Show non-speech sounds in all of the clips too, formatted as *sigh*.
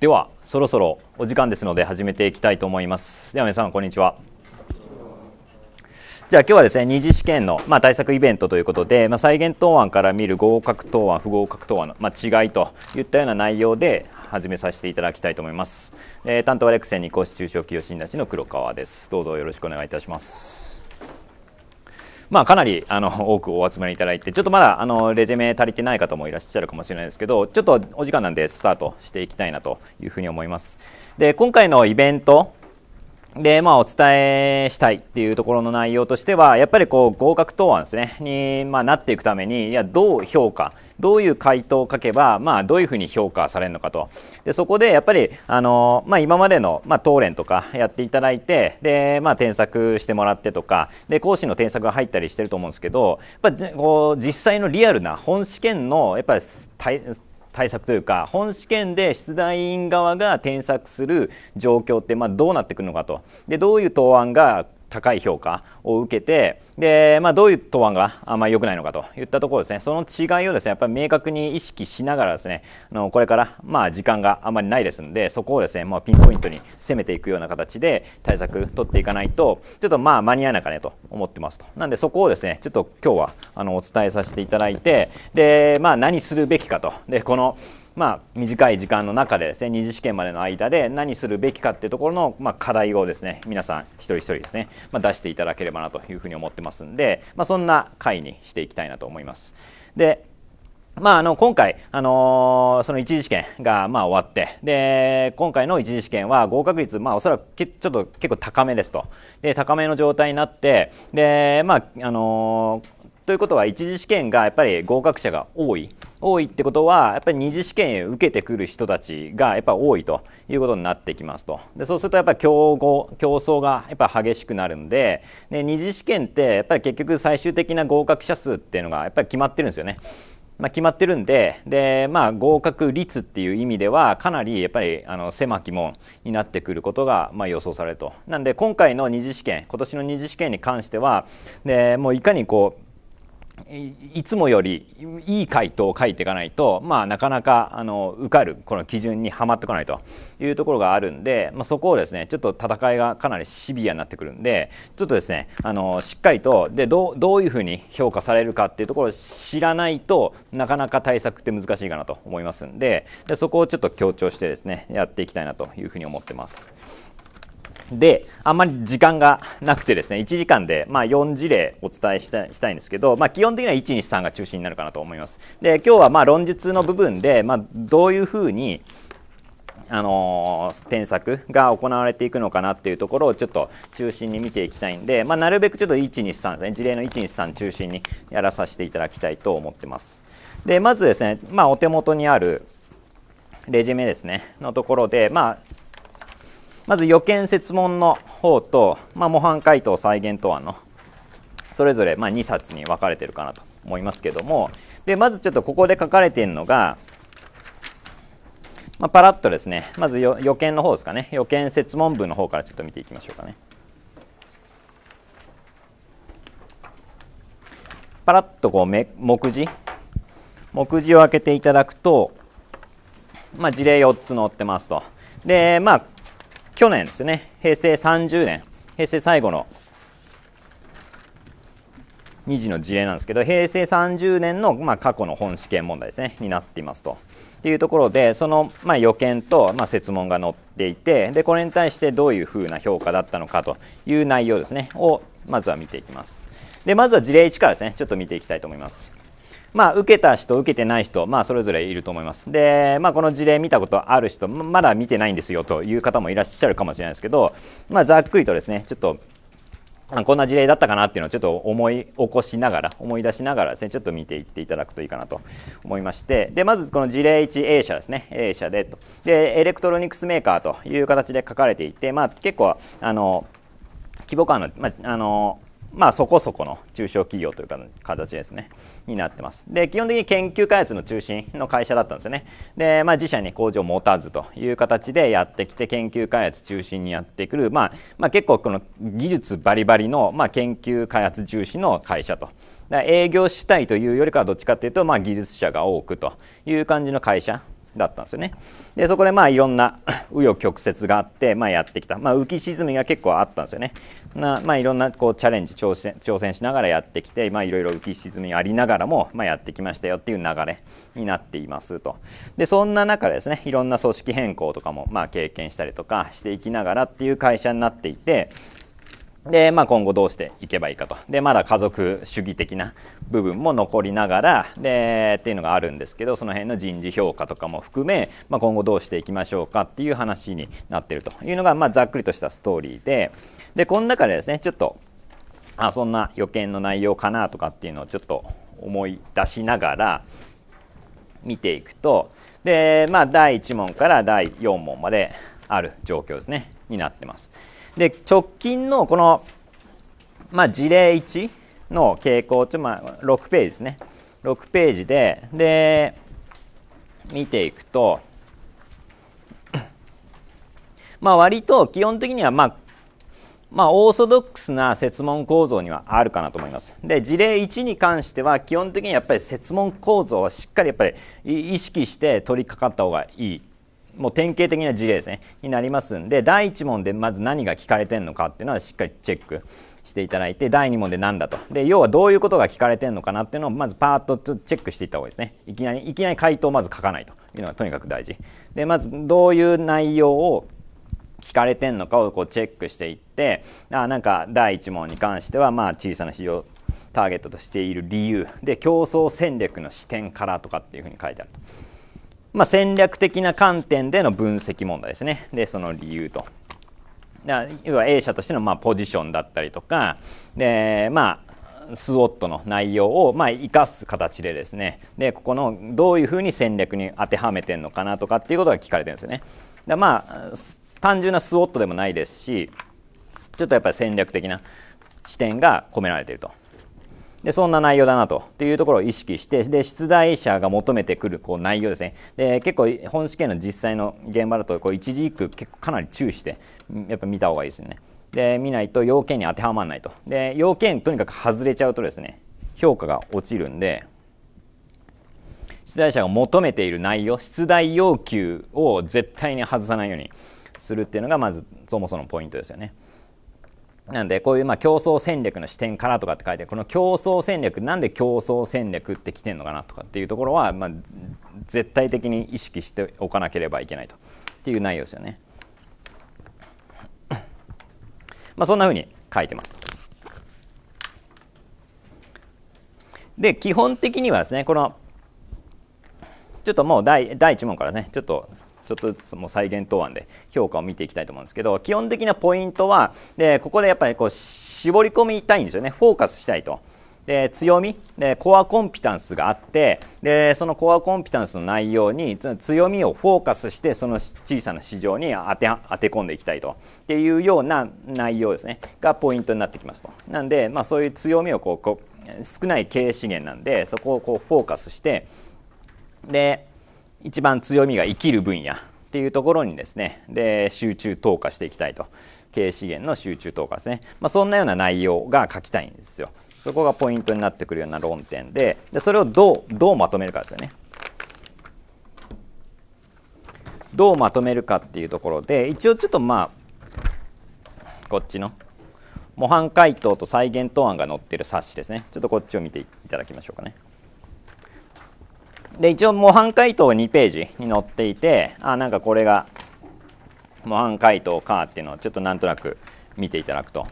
ではそろそろお時間ですので始めていきたいと思いますでは皆さんこんにちはじゃあ今日はですね二次試験の、まあ、対策イベントということで、まあ、再現答案から見る合格答案不合格答案の、まあ、違いといったような内容で始めさせていただきたいと思います、えー、担当はレクセンに講師中小企業診断士の黒川ですどうぞよろしくお願いいたしますまあ、かなりあの多くお集まりいただいてちょっとまだあのレジュメ足りてない方もいらっしゃるかもしれないですけどちょっとお時間なんでスタートしていきたいなというふうに思います。で今回のイベントで、まあ、お伝えしたいっていうところの内容としては、やっぱりこう、合格答案ですね、に、まあ、なっていくために、いや、どう評価どういう回答を書けば、まあ、どういうふうに評価されるのかとでそこでやっぱりあの、まあ、今までの、まあ、当連とかやっていただいてで、まあ、添削してもらってとかで講師の添削が入ったりしてると思うんですけどやっぱこう実際のリアルな本試験のやっぱり対策というか本試験で出題員側が添削する状況ってまあどうなってくるのかとでどういう答案が高い評価を受けてで、まあ、どういう答案があんま良くないのかといったところですねその違いをですねやっぱり明確に意識しながらですねあのこれからまあ時間があまりないですのでそこをですね、まあ、ピンポイントに攻めていくような形で対策取っていかないとちょっとまあ間に合わないかねと思ってますとなんでそこをですねちょっと今日はあのお伝えさせていただいてで、まあ、何するべきかとでこのまあ、短い時間の中でですね二次試験までの間で何するべきかっていうところの、まあ、課題をですね皆さん一人一人ですね、まあ、出していただければなというふうに思ってますんで、まあ、そんな回にしていきたいなと思います。でまあ、あの今回、あのー、その一次試験がまあ終わってで今回の一次試験は合格率、まあ、おそらくけちょっと結構高めですとで高めの状態になってで、まああのーということは一次試験がやっぱり合格者が多い多いってことはやっぱり2次試験を受けてくる人たちがやっぱ多いということになってきますとでそうするとやっぱ競合競争がやっぱ激しくなるんでで2次試験ってやっぱり結局最終的な合格者数っていうのがやっぱり決まってるんですよね。まあ、決まってるんでで、まあ、合格率っていう意味ではかなりやっぱりあの狭き門になってくることが、まあ、予想されるとなんで今回の2次試験今年の2次試験に関してはでもういかにこういつもよりいい回答を書いていかないと、まあ、なかなかあの受かるこの基準にはまってこないというところがあるんで、まあ、そこをですねちょっと戦いがかなりシビアになってくるんでちょっとですねあのしっかりとでどうどういうふうに評価されるかっていうところを知らないとなかなか対策って難しいかなと思いますんででそこをちょっと強調してですねやっていきたいなというふうに思ってます。であんまり時間がなくてですね1時間で、まあ、4事例お伝えしたしたいんですけど、まあ、基本的には123が中心になるかなと思います。で今日はまあ論述の部分で、まあ、どういうふうにあのー、添削が行われていくのかなっていうところをちょっと中心に見ていきたいんで、まあ、なるべくちょっと123ですね事例の123中心にやらさせていただきたいと思ってます。でまずですね、まあ、お手元にあるレジュメですねのところで、まあ、まず予見設問の方と、まあ、模範解答再現答案のそれぞれま2冊に分かれているかなと思いますけどもでまずちょっとここで書かれているのが、まあ、パラッとですねまず予見の方ですかね予見設問文の方からちょっと見ていきましょうかね。パラッとこう目目次目次を開けていただくと、まあ、事例4つ載ってますと。でまあ去年ですね、平成30年、平成最後の2次の事例なんですけど、平成30年の、まあ、過去の本試験問題ですね、になっていますと。っていうところで、その、まあ、予見と、まあ、設問が載っていて、で、これに対してどういうふうな評価だったのかという内容ですね、をまずは見ていきます。で、まずは事例1からですね、ちょっと見ていきたいと思います。まあ、受けた人、受けてない人、まあ、それぞれいると思います。で、まあ、この事例見たことある人、まだ見てないんですよという方もいらっしゃるかもしれないですけど、まあ、ざっくりとですね、ちょっと、こんな事例だったかなっていうのをちょっと思い起こしながら、思い出しながらですね、ちょっと見ていっていただくといいかなと思いまして、で、まずこの事例 1A 社ですね、A 社でと。で、エレクトロニクスメーカーという形で書かれていて、まあ、結構、あの、規模感の、まあ、あの、まあ、そこそこの中小企業という形ですね、になってます。で、基本的に研究開発の中心の会社だったんですよね。で、まあ、自社に工場を持たずという形でやってきて、研究開発中心にやってくる、まあ、まあ、結構この技術バリバリの、まあ、研究開発重視の会社と。だ営業主体というよりかはどっちかというと、まあ、技術者が多くという感じの会社だったんですよね。でそこでまあいろんな *coughs* 紆余曲折があって、まあ、やってきた、まあ、浮き沈みが結構あったんですよね。なまあ、いろんなこうチャレンジ挑戦挑戦しながらやってきて、まあ、いろいろ浮き沈みありながらも、まあ、やってきましたよっていう流れになっていますと。でそんな中ですねいろんな組織変更とかもまあ経験したりとかしていきながらっていう会社になっていて。で、まあ、今後どうしていけばいいかとでまだ家族主義的な部分も残りながらでっていうのがあるんですけどその辺の人事評価とかも含め、まあ、今後どうしていきましょうかっていう話になってるというのが、まあ、ざっくりとしたストーリーででこの中でですねちょっとあそんな予見の内容かなとかっていうのをちょっと思い出しながら見ていくとで、まあ、第1問から第4問まである状況ですねになってます。で直近のこの、まあ、事例1の傾向って、まあ、6ページですね6ページでで見ていくと、*coughs* まあ、割と基本的には、まあ、まあ、オーソドックスな設問構造にはあるかなと思います。で事例1に関しては基本的にやっぱり設問構造をしっかりやっぱり意識して取り掛かった方がいいもう典型的な事例ですねになりますんで第1問でまず何が聞かれてるのかっていうのはしっかりチェックしていただいて第2問で何だとで要はどういうことが聞かれてるのかなっていうのをまずパーッとチェックしていった方がいいですねいきなりいきなり回答をまず書かないというのがとにかく大事でまずどういう内容を聞かれてんのかをこうチェックしていってあなんか第1問に関してはまあ小さな市場ターゲットとしている理由で競争戦略の視点からとかっていうふうに書いてあると。まあ、戦略的な観点での分析問題ですねでその理由と。だ要は A 社としてのまあポジションだったりとかで、まあ、スウォットの内容をまあ生かす形でですねでここのどういうふうに戦略に当てはめてるのかなとかっていうことが聞かれてるんですよね。でまあ単純なスウォットでもないですしちょっとやっぱり戦略的な視点が込められていると。でそんな内容だなというところを意識してで出題者が求めてくるこう内容ですねで結構本試験の実際の現場だとこう一字一句結構かなり注意してやっぱ見た方がいいですねで見ないと要件に当てはまらないとで要件とにかく外れちゃうとですね評価が落ちるんで出題者が求めている内容出題要求を絶対に外さないようにするっていうのがまずそもそもポイントですよね。なんでこういうまあ競争戦略の視点からとかって書いてこの競争戦略なんで競争戦略ってきてんのかなとかっていうところはまあ絶対的に意識しておかなければいけないとっていう内容ですよね。まあそんなふうに書いてます。で基本的にはですねこのちょっともう第第1問からねちょっとちょっとずつもう再現答案で評価を見ていきたいと思うんですけど基本的なポイントはでここでやっぱりこう絞り込みたいんですよねフォーカスしたいと。で強みでコアコンピタンスがあってでそのコアコンピタンスの内容に強みをフォーカスしてその小さな市場に当て当て込んでいきたいとっていうような内容ですねがポイントになってきますと。なんで、まあ、そういう強みをこうこう少ない経営資源なんでそこをこうフォーカスしてで一番強みが生きる分野っていうところにですねで集中投下していきたいと経営資源の集中投下ですね、まあ、そんなような内容が書きたいんですよそこがポイントになってくるような論点ででそれをどうどうまとめるかですよねどうまとめるかっていうところで一応ちょっとまあこっちの模範解答と再現答案が載ってる冊子ですねちょっとこっちを見ていただきましょうかねで一応模範解答2ページに載っていてあなんかこれが模範解答かっていうのをちょっとなんとなく見ていただくと。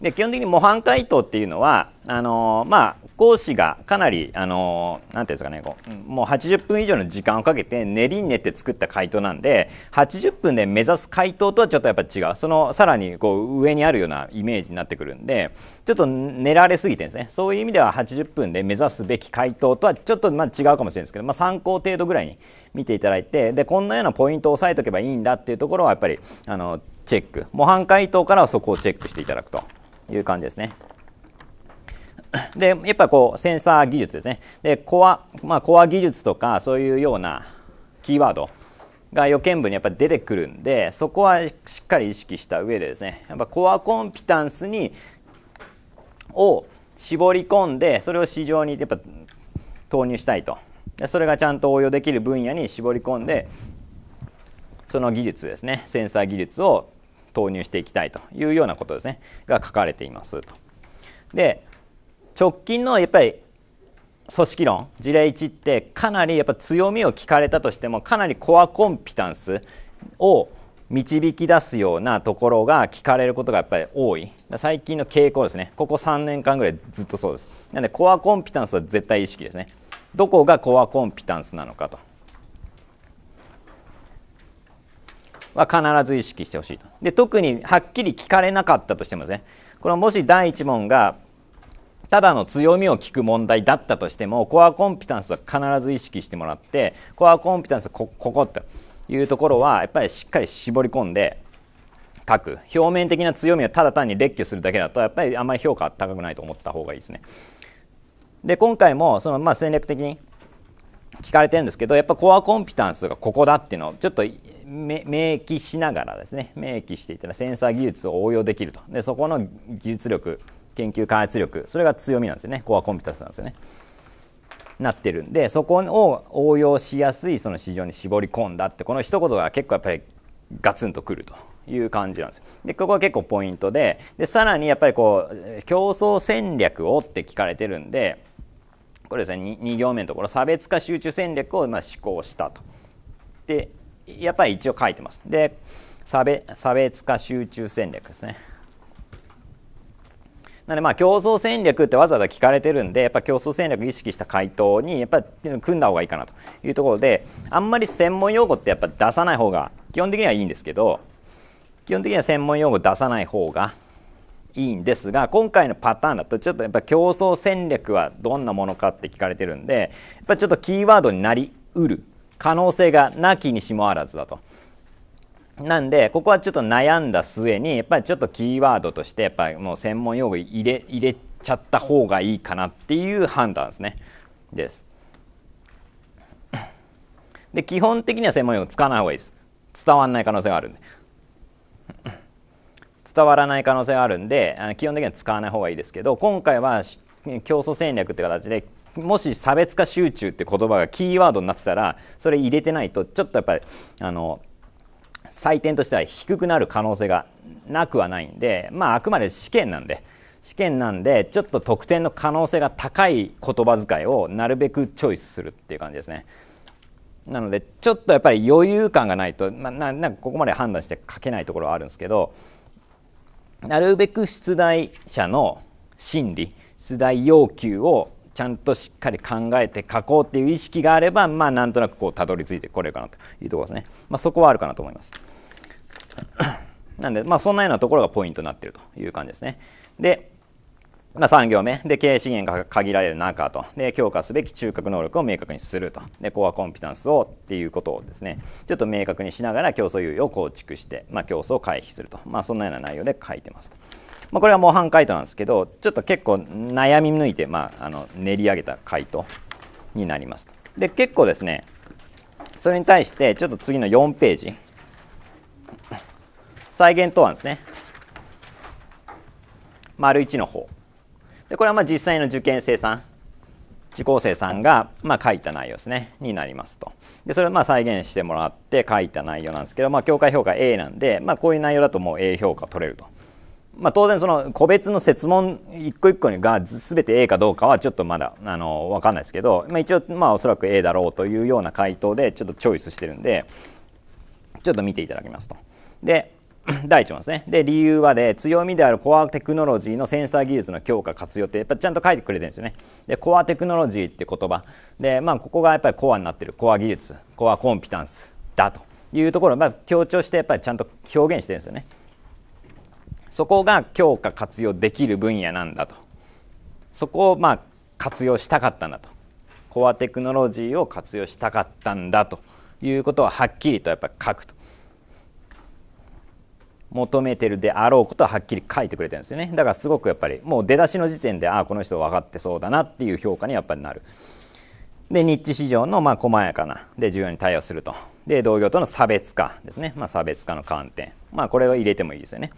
で基本的に模範解答っていうのはあのー、まあ講師がかなりあのなんていうんですかねこう、もう80分以上の時間をかけて練りに練って作った回答なんで80分で目指す回答とはちょっとやっぱ違うそのさらにこう上にあるようなイメージになってくるんでちょっと練られすぎてですねそういう意味では80分で目指すべき回答とはちょっとまあ違うかもしれないですけど、まあ、参考程度ぐらいに見ていただいてでこんなようなポイントを押さえとけばいいんだっていうところはやっぱりあのチェック模範解答からはそこをチェックしていただくという感じですね。で、やっぱこう、センサー技術ですね。で、コア、まあ、コア技術とか、そういうようなキーワードが予見部にやっぱ出てくるんで、そこはしっかり意識した上でですね、やっぱコアコンピタンスに、を絞り込んで、それを市場にやっぱ投入したいと。でそれがちゃんと応用できる分野に絞り込んで、その技術ですね、センサー技術を投入していきたいというようなことですね、が書かれていますと。で、直近のやっぱり組織論事例1ってかなりやっぱ強みを聞かれたとしてもかなりコアコンピタンスを導き出すようなところが聞かれることがやっぱり多い最近の傾向ですねここ3年間ぐらいずっとそうですなのでコアコンピタンスは絶対意識ですねどこがコアコンピタンスなのかとは必ず意識してほしいとで特にはっきり聞かれなかったとしてもですねこれもし第1問がただの強みを聞く問題だったとしてもコアコンピタンスは必ず意識してもらってコアコンピタンスここっていうところはやっぱりしっかり絞り込んで書く表面的な強みをただ単に列挙するだけだとやっぱりあんまり評価高くないと思った方がいいですね。で今回もそのまあ戦略的に聞かれてるんですけどやっぱコアコンピタンスがここだっていうのをちょっと明記しながらですね明記していったらセンサー技術を応用できるとでそこの技術力研究開発力それが強みなんですよねコアコンピュタスなんですよね。なってるんでそこを応用しやすいその市場に絞り込んだってこの一言が結構やっぱりガツンとくるという感じなんですよ。でここは結構ポイントででさらにやっぱりこう競争戦略をって聞かれてるんでこれですね 2, 2行目のところ差別化集中戦略をま施行したと。でやっぱり一応書いてます。で差別化集中戦略ですね。なのでまあ競争戦略ってわざわざ聞かれてるんでやっぱ競争戦略意識した回答にやっぱ組んだ方がいいかなというところであんまり専門用語ってやっぱ出さない方が基本的にはいいんですけど基本的には専門用語出さない方がいいんですが今回のパターンだとちょっとやっぱ競争戦略はどんなものかって聞かれてるんでやっぱちょっとキーワードになりうる可能性がなきにしもあらずだと。なんでここはちょっと悩んだ末にやっぱりちょっとキーワードとしてやっぱりもう専門用語入れ入れちゃった方がいいかなっていう判断ですね。です。で基本的には専門用語使わない方がいいです。伝わらない可能性があるんで。伝わらない可能性があるんで基本的には使わない方がいいですけど今回は競争戦略って形でもし差別化集中って言葉がキーワードになってたらそれ入れてないとちょっとやっぱりあの。採点としては低くなる可能性がなくはないんで、まあ、あくまで試験なんで試験なんでちょっと得点の可能性が高い言葉遣いをなるべくチョイスするっていう感じですね。なのでちょっとやっぱり余裕感がないと、まあ、なんかここまで判断して書けないところはあるんですけどなるべく出題者の心理出題要求をちゃんとしっかり考えて書こうっていう意識があればまあなんとなくこうたどり着いてこれるかなというところですね、まあ、そこはあるかなと思います。なんで、まあ、そんなようなところがポイントになっているという感じですね。で、まあ、3行目で経営資源が限られる中とで強化すべき中核能力を明確にするとでコアコンピタンスをっていうことをですねちょっと明確にしながら競争優位を構築して、まあ、競争を回避すると、まあ、そんなような内容で書いてますと、まあ、これは模範回答なんですけどちょっと結構悩み抜いて、まあ、あの練り上げた回答になりますとで結構ですねそれに対してちょっと次の4ページ再現答案ですね丸1の方でこれはまあ実際の受験生さん受講生さんがま書いた内容ですねになりますとでそれをま再現してもらって書いた内容なんですけど、まあ、教会評価 A なんで、まあ、こういう内容だともう A 評価取れると、まあ、当然その個別の設問一個一個が全て A かどうかはちょっとまだあの分かんないですけど、まあ、一応まあおそらく A だろうというような回答でちょっとチョイスしてるんでちょっと見ていただきますとで第1問ですね。で、理由はで、強みであるコアテクノロジーのセンサー技術の強化、活用って、やっぱちゃんと書いてくれてるんですよね。で、コアテクノロジーって言葉。で、まあ、ここがやっぱりコアになってる。コア技術、コアコンピタンスだというところを、まあ、強調して、やっぱりちゃんと表現してるんですよね。そこが強化、活用できる分野なんだと。そこを、まあ、活用したかったんだと。コアテクノロジーを活用したかったんだということははっきりとやっぱり書くと。求めてるであろうことははっきり書いてくれてるんですよねだからすごくやっぱりもう出だしの時点でああこの人分かってそうだなっていう評価にやっぱりなるでニッチ市場のまあ細やかなで需要に対応するとで同業との差別化ですね、まあ、差別化の観点まあこれを入れてもいいですよね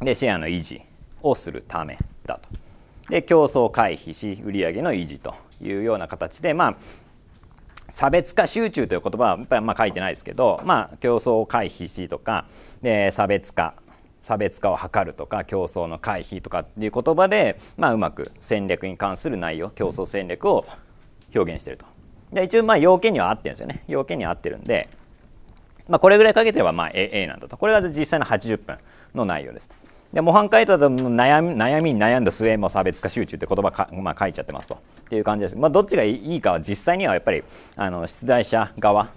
でシェアの維持をするためだとで競争回避し売上の維持というような形でまあ差別化集中という言葉はやっぱりま書いてないですけど、まあ、競争を回避しとかで差別化差別化を図るとか競争の回避とかっていう言葉で、まあ、うまく戦略に関する内容競争戦略を表現してると。で一応まあ要件には合ってるんですよね要件には合ってるんで、まあ、これぐらいかけてればま A, A なんだとこれが実際の80分の内容ですと。で模範解答だと悩み悩みに悩んだ末も差別化集中って言葉か、まあ、書いちゃってますとっていう感じです、まあ、どっちがいいかは実際にはやっぱりあの出題者側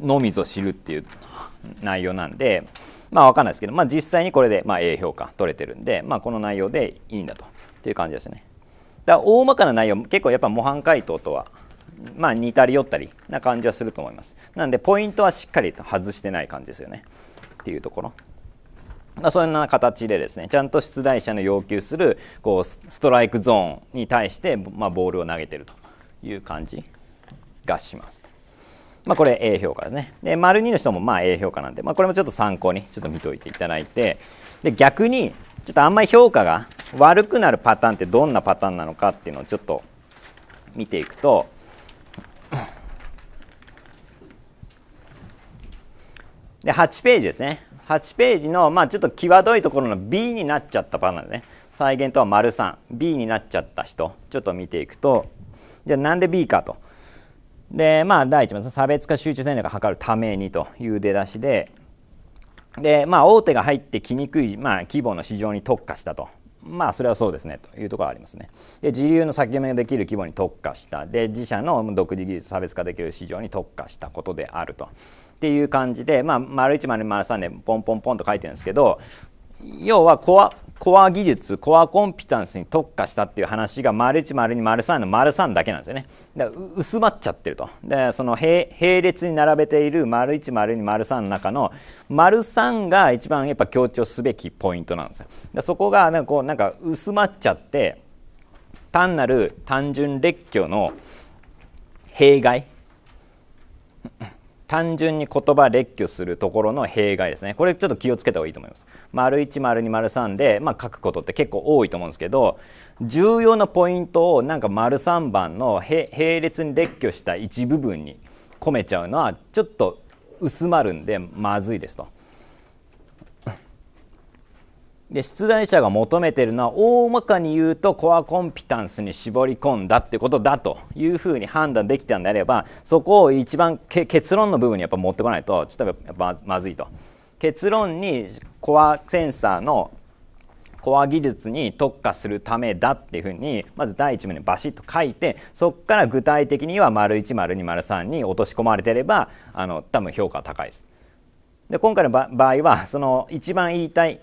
のみぞ知るっていう内容なんでまあ分かんないですけど、まあ、実際にこれで、まあ、A 評価取れてるんで、まあ、この内容でいいんだとっていう感じですねだ大まかな内容結構やっぱ模範解答とはまあ似たり寄ったりな感じはすると思いますなんでポイントはしっかりと外してない感じですよねっていうところまそんな形でですねちゃんと出題者の要求するこうストライクゾーンに対して、まボールを投げてるという感じがします。まあ、これ A 評価ですね。で、丸2の人もまあ A 評価なんで、まあ、これもちょっと参考にちょっと見ておいていただいて、で逆にちょっとあんまり評価が悪くなるパターンってどんなパターンなのかっていうのをちょっと見ていくと、で8ページですね。8ページの、まあ、ちょっと際どいところの B になっちゃったパターンですね再現とは丸 3B になっちゃった人ちょっと見ていくとじゃあなんで B かとでまあ第1番差別化集中戦略を図るためにという出だしでで、まあ、大手が入ってきにくい、まあ、規模の市場に特化したと。まあそれはそうですねというところがありますね。で自由の先読みができる規模に特化したで自社の独自技術差別化できる市場に特化したことであると。っていう感じで、まあ、丸1丸2 3でポンポンポンと書いてるんですけど要はコアコア技術コアコンピタンスに特化したっていう話が丸1丸2丸3の丸3だけなんですよねだから薄まっちゃってるとでその並列に並べている丸1丸2丸3の中の丸3が一番やっぱ強調すべきポイントなんですよでそこがなんかこうなんか薄まっちゃって単なる単純列挙の弊害単純に言葉列挙するところの弊害ですねこれちょっと気をつけた方がいいと思います。丸1丸2丸3で、まあ、書くことって結構多いと思うんですけど重要なポイントをなんか丸3番の並列に列挙した一部分に込めちゃうのはちょっと薄まるんでまずいですと。で出題者が求めてるのは大まかに言うとコアコンピタンスに絞り込んだってことだというふうに判断できたんであればそこを一番結論の部分にやっぱ持ってこないとちょっとやっぱまずいと。結論にコアセンサーのコア技術に特化するためだっていうふうにまず第1面にバシッと書いてそこから具体的には丸1丸2丸3に落とし込まれてればあの多分評価は高いです。で今回の場合はその一番言いたい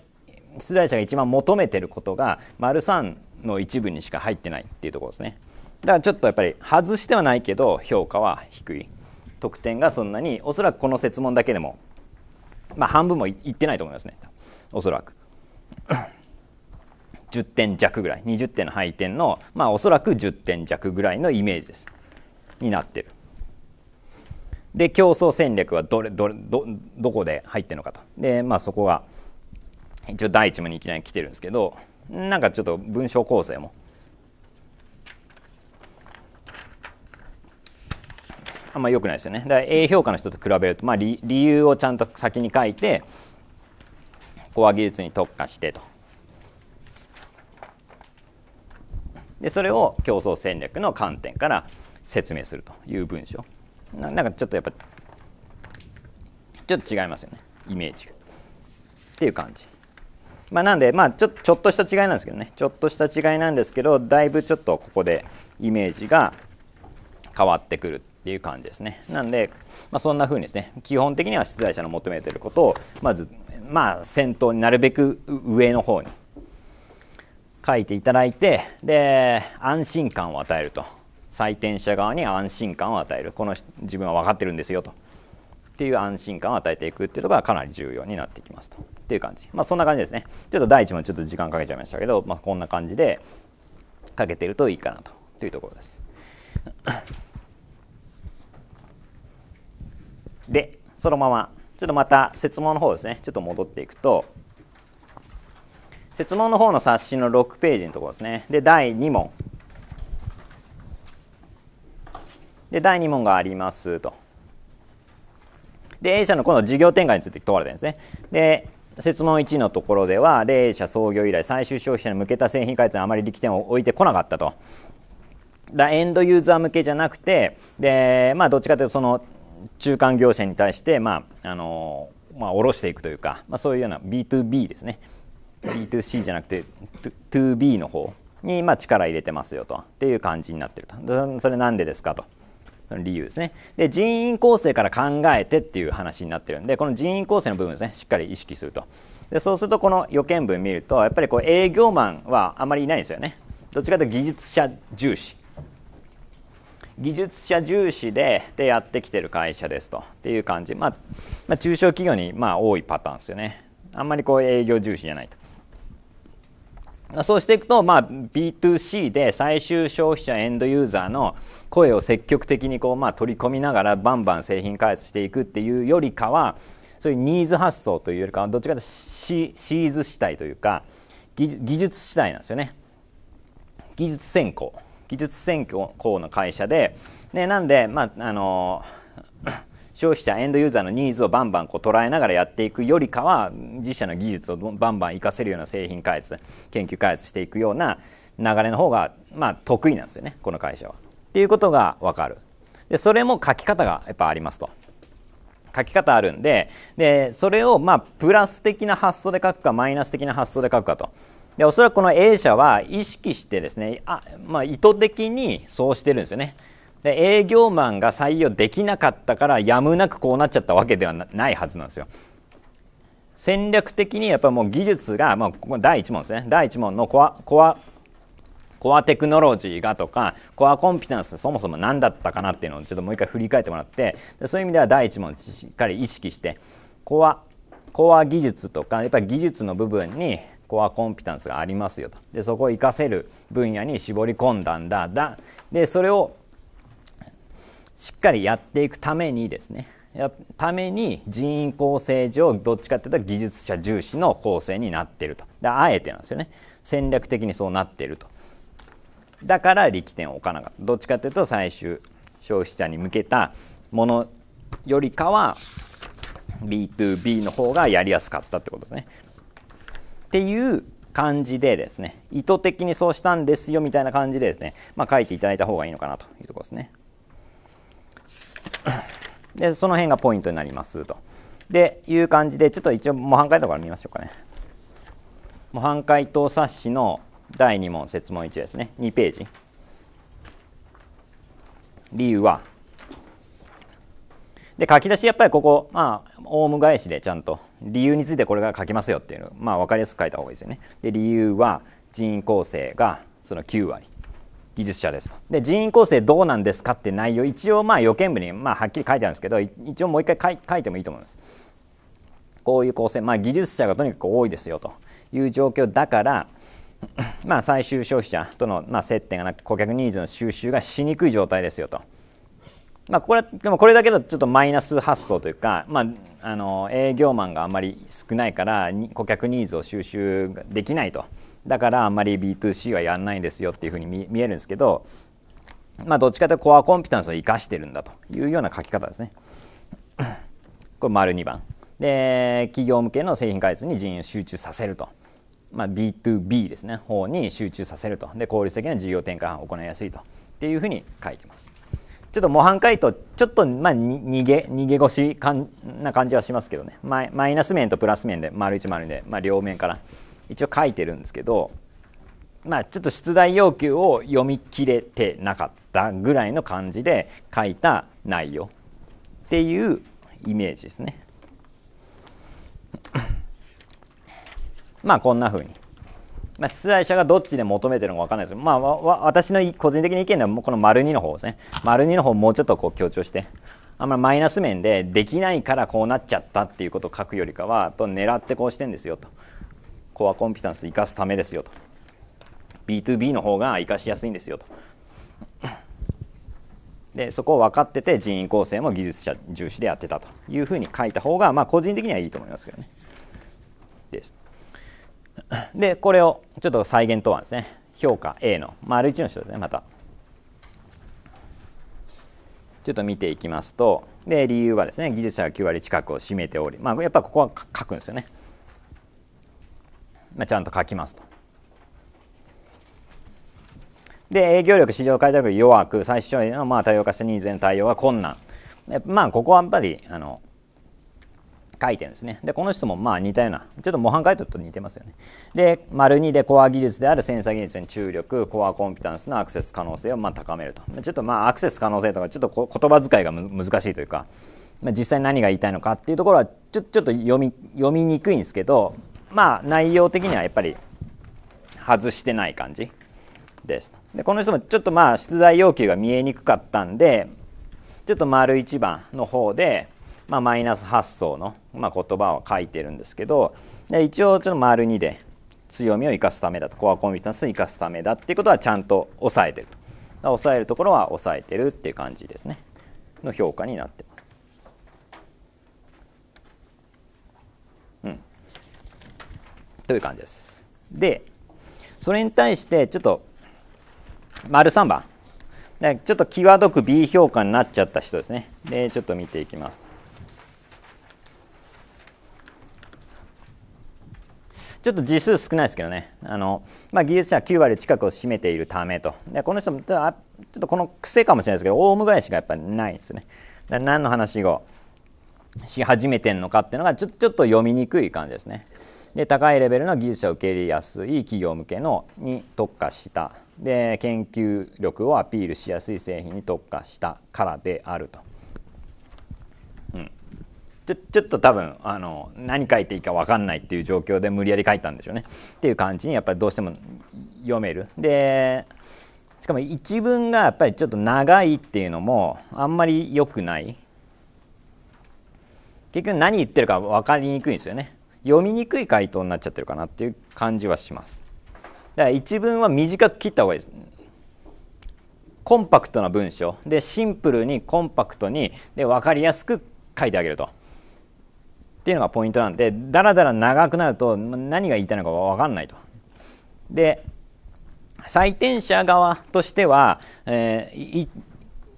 出題者が一番求めてることが丸3の一部にしか入ってないっていうところですねだからちょっとやっぱり外してはないけど評価は低い得点がそんなにおそらくこの設問だけでもまあ半分もいってないと思いますねおそらく10 *coughs* 点弱ぐらい20点の配点のまあおそらく10点弱ぐらいのイメージですになってるで競争戦略はどれどれどどこで入ってるのかとでまあそこが一応第一問にいきなり来てるんですけどなんかちょっと文章構成もあんま良くないですよねだから A 評価の人と比べると、まあ、理由をちゃんと先に書いてコア技術に特化してとでそれを競争戦略の観点から説明するという文章なんかちょっとやっぱちょっと違いますよねイメージがっていう感じまあ、なんで、まあ、ちょちょっとした違いなんですけどねちょっとした違いなんですけどだいぶちょっとここでイメージが変わってくるっていう感じですねなんで、まあ、そんな風にですね基本的には出題者の求めてることをまず、まあ、先頭になるべく上の方に書いていただいてで安心感を与えると採点者側に安心感を与えるこの自分は分かってるんですよとっていう安心感を与えていくっていうのがかなり重要になってきますと。っていう感じ。まあ、そんな感じですね。ちょっと第1問ちょっと時間かけちゃいましたけど、まあ、こんな感じでかけてるといいかなとというところです。*coughs* で、そのまま、ちょっとまた設問の方ですね、ちょっと戻っていくと、設問の方の冊子の6ページのところですね。で、第2問。で、第2問がありますと。で、A 社のこの事業展開について問われてるんですね。で、設問1のところでは例社創業以来最終消費者に向けた製品開発にあまり力点を置いてこなかったとだエンドユーザー向けじゃなくてで、まあ、どっちかというとその中間業者に対して、まああのまあ、ろしていくというか、まあ、そういうような B2B ですね B2C じゃなくて 2B の方に、まあ、力入れてますよとっていう感じになってるとそれなんでですかと。理由ですねで人員構成から考えてっていう話になってるんでこの人員構成の部分ですねしっかり意識するとでそうするとこの予見文見るとやっぱりこう営業マンはあまりいないんですよねどっちかというと技術者重視技術者重視ででやってきてる会社ですとっていう感じ、まあ、まあ、中小企業にまあ多いパターンですよねあんまりこう営業重視じゃないと。そうしていくと、まあ、B2C で最終消費者エンドユーザーの声を積極的にこう、まあ、取り込みながらバンバン製品開発していくっていうよりかはそういうニーズ発想というよりかはどっちかというとシーズ主体というか技術主体なんですよね技術専攻技術専攻の会社でね、なんで、まあ、あの *coughs* 消費者エンドユーザーのニーズをバンバンこう捉えながらやっていくよりかは自社の技術をバンバン活かせるような製品開発研究開発していくような流れの方がまあ得意なんですよねこの会社は。っていうことがわかる。で、それも書き方がやっぱありますと。書き方あるんで、で、それをまあ、プラス的な発想で書くか、マイナス的な発想で書くかと。で、おそらくこの A 社は意識してですね、あ、まあ、意図的にそうしてるんですよね。で、営業マンが採用できなかったから、やむなくこうなっちゃったわけではないはずなんですよ。戦略的にやっぱもう技術が、まあ、第1問ですね第1問のコアコアコアテクノロジーがとかコアコンピタンスそもそも何だったかなっていうのをちょっともう一回振り返ってもらってそういう意味では第1問しっかり意識してコアコア技術とかやっぱり技術の部分にコアコンピタンスがありますよとでそこを活かせる分野に絞り込んだんだだでそれをしっかりやっていくためにですねやために人員構成上どっちかっていうと技術者重視の構成になってるとであえてなんですよね戦略的にそうなっているとだから力点を置かなかったどっちかというと最終消費者に向けたものよりかは B2B の方がやりやすかったってことですね。っていう感じでですね意図的にそうしたんですよみたいな感じでですね、まあ、書いていただいた方がいいのかなというところですね。*coughs* でその辺がポイントになりますと。でいう感じでちょっと一応模範解答から見ましょうかね。模範解答冊子の第2問設問1ですね2ページ理由はで書き出しやっぱりここまあオウム返しでちゃんと理由についてこれが書きますよっていうのまあ分かりやすく書いた方がいいですよねで理由は人員構成がその9割技術者ですとで人員構成どうなんですかって内容一応まあ予見部にまあはっきり書いてあるんですけど一応もう一回書いてもいいと思いますこういう構成まあ技術者がとにかく多いですよという状況だから *laughs* まあ、最終消費者との、まあ、接点がなく顧客ニーズの収集がしにくい状態ですよと。まあ、これでもこれだけだとちょっとマイナス発想というか、まあ、あの営業マンがあんまり少ないから顧客ニーズを収集できないとだからあんまり B2C はやんないんですよっていうふうに見見えるんですけど、まあ、どっちかというとコアコンピタンスを生かしてるんだというような書き方ですね。これ丸2番で企業向けの製品開発に人員を集中させると。まあ、B2B ですね方に集中させるとで効率的な事業転換を行いやすいとっていうふうに書いてますちょっと模範解答ちょっとまあ逃げ逃げ腰かんな感じはしますけどねマイマイナス面とプラス面で丸1丸で、まあ、両面から一応書いてるんですけどまあちょっと出題要求を読み切れてなかったぐらいの感じで書いた内容っていうイメージですねまあこんな風に。まあ、出題者がどっちで求めてるのか分かんないですけど、まあ、私の個人的な意見ではこの丸2の方ですね丸2の方もうちょっとこう強調してあんまりマイナス面でできないからこうなっちゃったっていうことを書くよりかはっ狙ってこうしてんですよとコアコンピタンス生かすためですよと B2B の方が生かしやすいんですよとでそこを分かってて人員構成も技術者重視でやってたというふうに書いた方がまあ個人的にはいいと思いますけどね。ですでこれをちょっと再現答案ですね評価 A の丸1の人ですねまたちょっと見ていきますとで理由はですね技術者が9割近くを占めており、まあ、やっぱここは書くんですよね、まあ、ちゃんと書きますとで営業力市場開拓弱く最小限のまあ多様化したニーズへの対応が困難まあここはやっぱりあの書いてるんですねでこの人もまあ似たようなちょっと模範解答と似てますよねで丸2でコア技術であるセンサー技術に注力コアコンピタンスのアクセス可能性をま高めるとちょっとまあアクセス可能性とかちょっと言葉遣いが難しいというか、まあ、実際何が言いたいのかっていうところはちょちょっと読み読みにくいんですけどまあ内容的にはやっぱり外してない感じですでこの人もちょっとまあ出題要求が見えにくかったんでちょっと丸1番の方でまあ、マイナス発想の、まあ、言葉を書いてるんですけど一応ちょっと丸2で強みを生かすためだとコアコンビタンスを生かすためだっていうことはちゃんと抑えてると抑えるところは抑えてるっていう感じですねの評価になってます。うん、という感じです。でそれに対してちょっと丸3番ちょっと際どく B 評価になっちゃった人ですねでちょっと見ていきますとちょっと字数少ないですけどねあの、まあ、技術者は9割近くを占めているためとでこの人もちょっとこの癖かもしれないですけどオウム返しがやっぱりないんですよね何の話をし始めてんのかっていうのがちょちょっと読みにくい感じですねで高いレベルの技術者を受け入れやすい企業向けのに特化したで研究力をアピールしやすい製品に特化したからであると。ちょちょっと多分あの何書いていいか分かんないっていう状況で無理やり書いたんでしょうねっていう感じにやっぱりどうしても読める。でしかも一文がやっぱりちょっと長いっていうのもあんまり良くない結局何言ってるか分かりにくいんですよね読みにくい回答になっちゃってるかなっていう感じはしますだから一文は短く切った方がいいですコンパクトな文章でシンプルにコンパクトにで分かりやすく書いてあげると。っていうのがポイントなんでだらだら長くなると何が言いたいのか分かんないと。で採点者側としては、えー、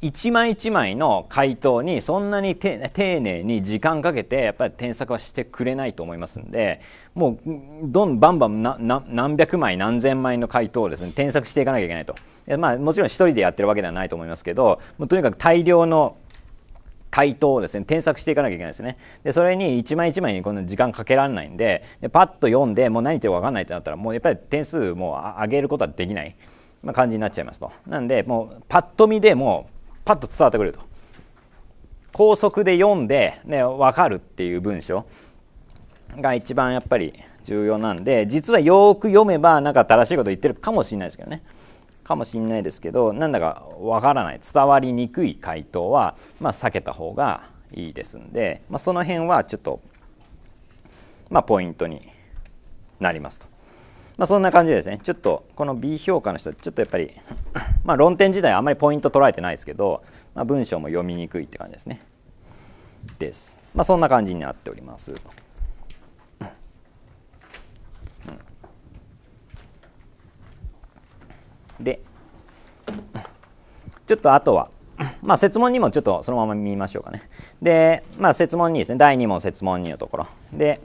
一枚一枚の回答にそんなに丁寧に時間かけてやっぱり添削はしてくれないと思いますんでもうどんバンバン何百枚何千枚の回答をですね添削していかなきゃいけないと。まあ、もちろん1人でやってるわけではないと思いますけどもうとにかく大量の回答をですね添削していかなきゃいけないですねでそれに一枚一枚にこの時間かけられないんででパッと読んでもう何言ってるか分かんないってなったらもうやっぱり点数もう上げることはできない、まあ、感じになっちゃいますとなんでもうパッと見でもうパッと伝わってくると高速で読んで、ね、分かるっていう文章が一番やっぱり重要なんで実はよく読めばなんか正しいこと言ってるかもしれないですけどね。かもしれないですけどなんだかわからない伝わりにくい回答は、まあ、避けた方がいいですんで、まあ、その辺はちょっと、まあ、ポイントになりますと。まあ、そんな感じでですねちょっとこの B 評価の人ちょっとやっぱりまあ論点自体あんまりポイント捉えてないですけど、まあ、文章も読みにくいって感じですね。です。まあ、そんな感じになっております。でちょっとあとはまあ、設問にもちょっとそのまま見ましょうかね。で、まあ、設問にですね、第2問設問2のところ。で、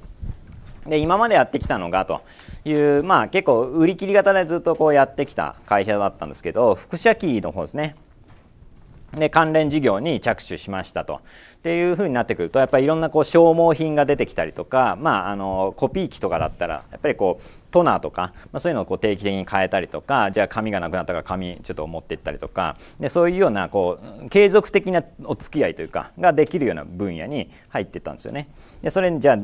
で今までやってきたのがという、まあ、結構売り切り型でずっとこうやってきた会社だったんですけど、副社機の方ですね。で関連事業に着手しましたとっていうふうになってくるとやっぱりいろんなこう消耗品が出てきたりとか、まあ、あのコピー機とかだったらやっぱりこうトナーとか、まあ、そういうのをこう定期的に変えたりとかじゃあ紙がなくなったから紙ちょっと持っていったりとかでそういうようなこう継続的なお付き合いというかができるような分野に入ってったんですよね。でそれにじゃあ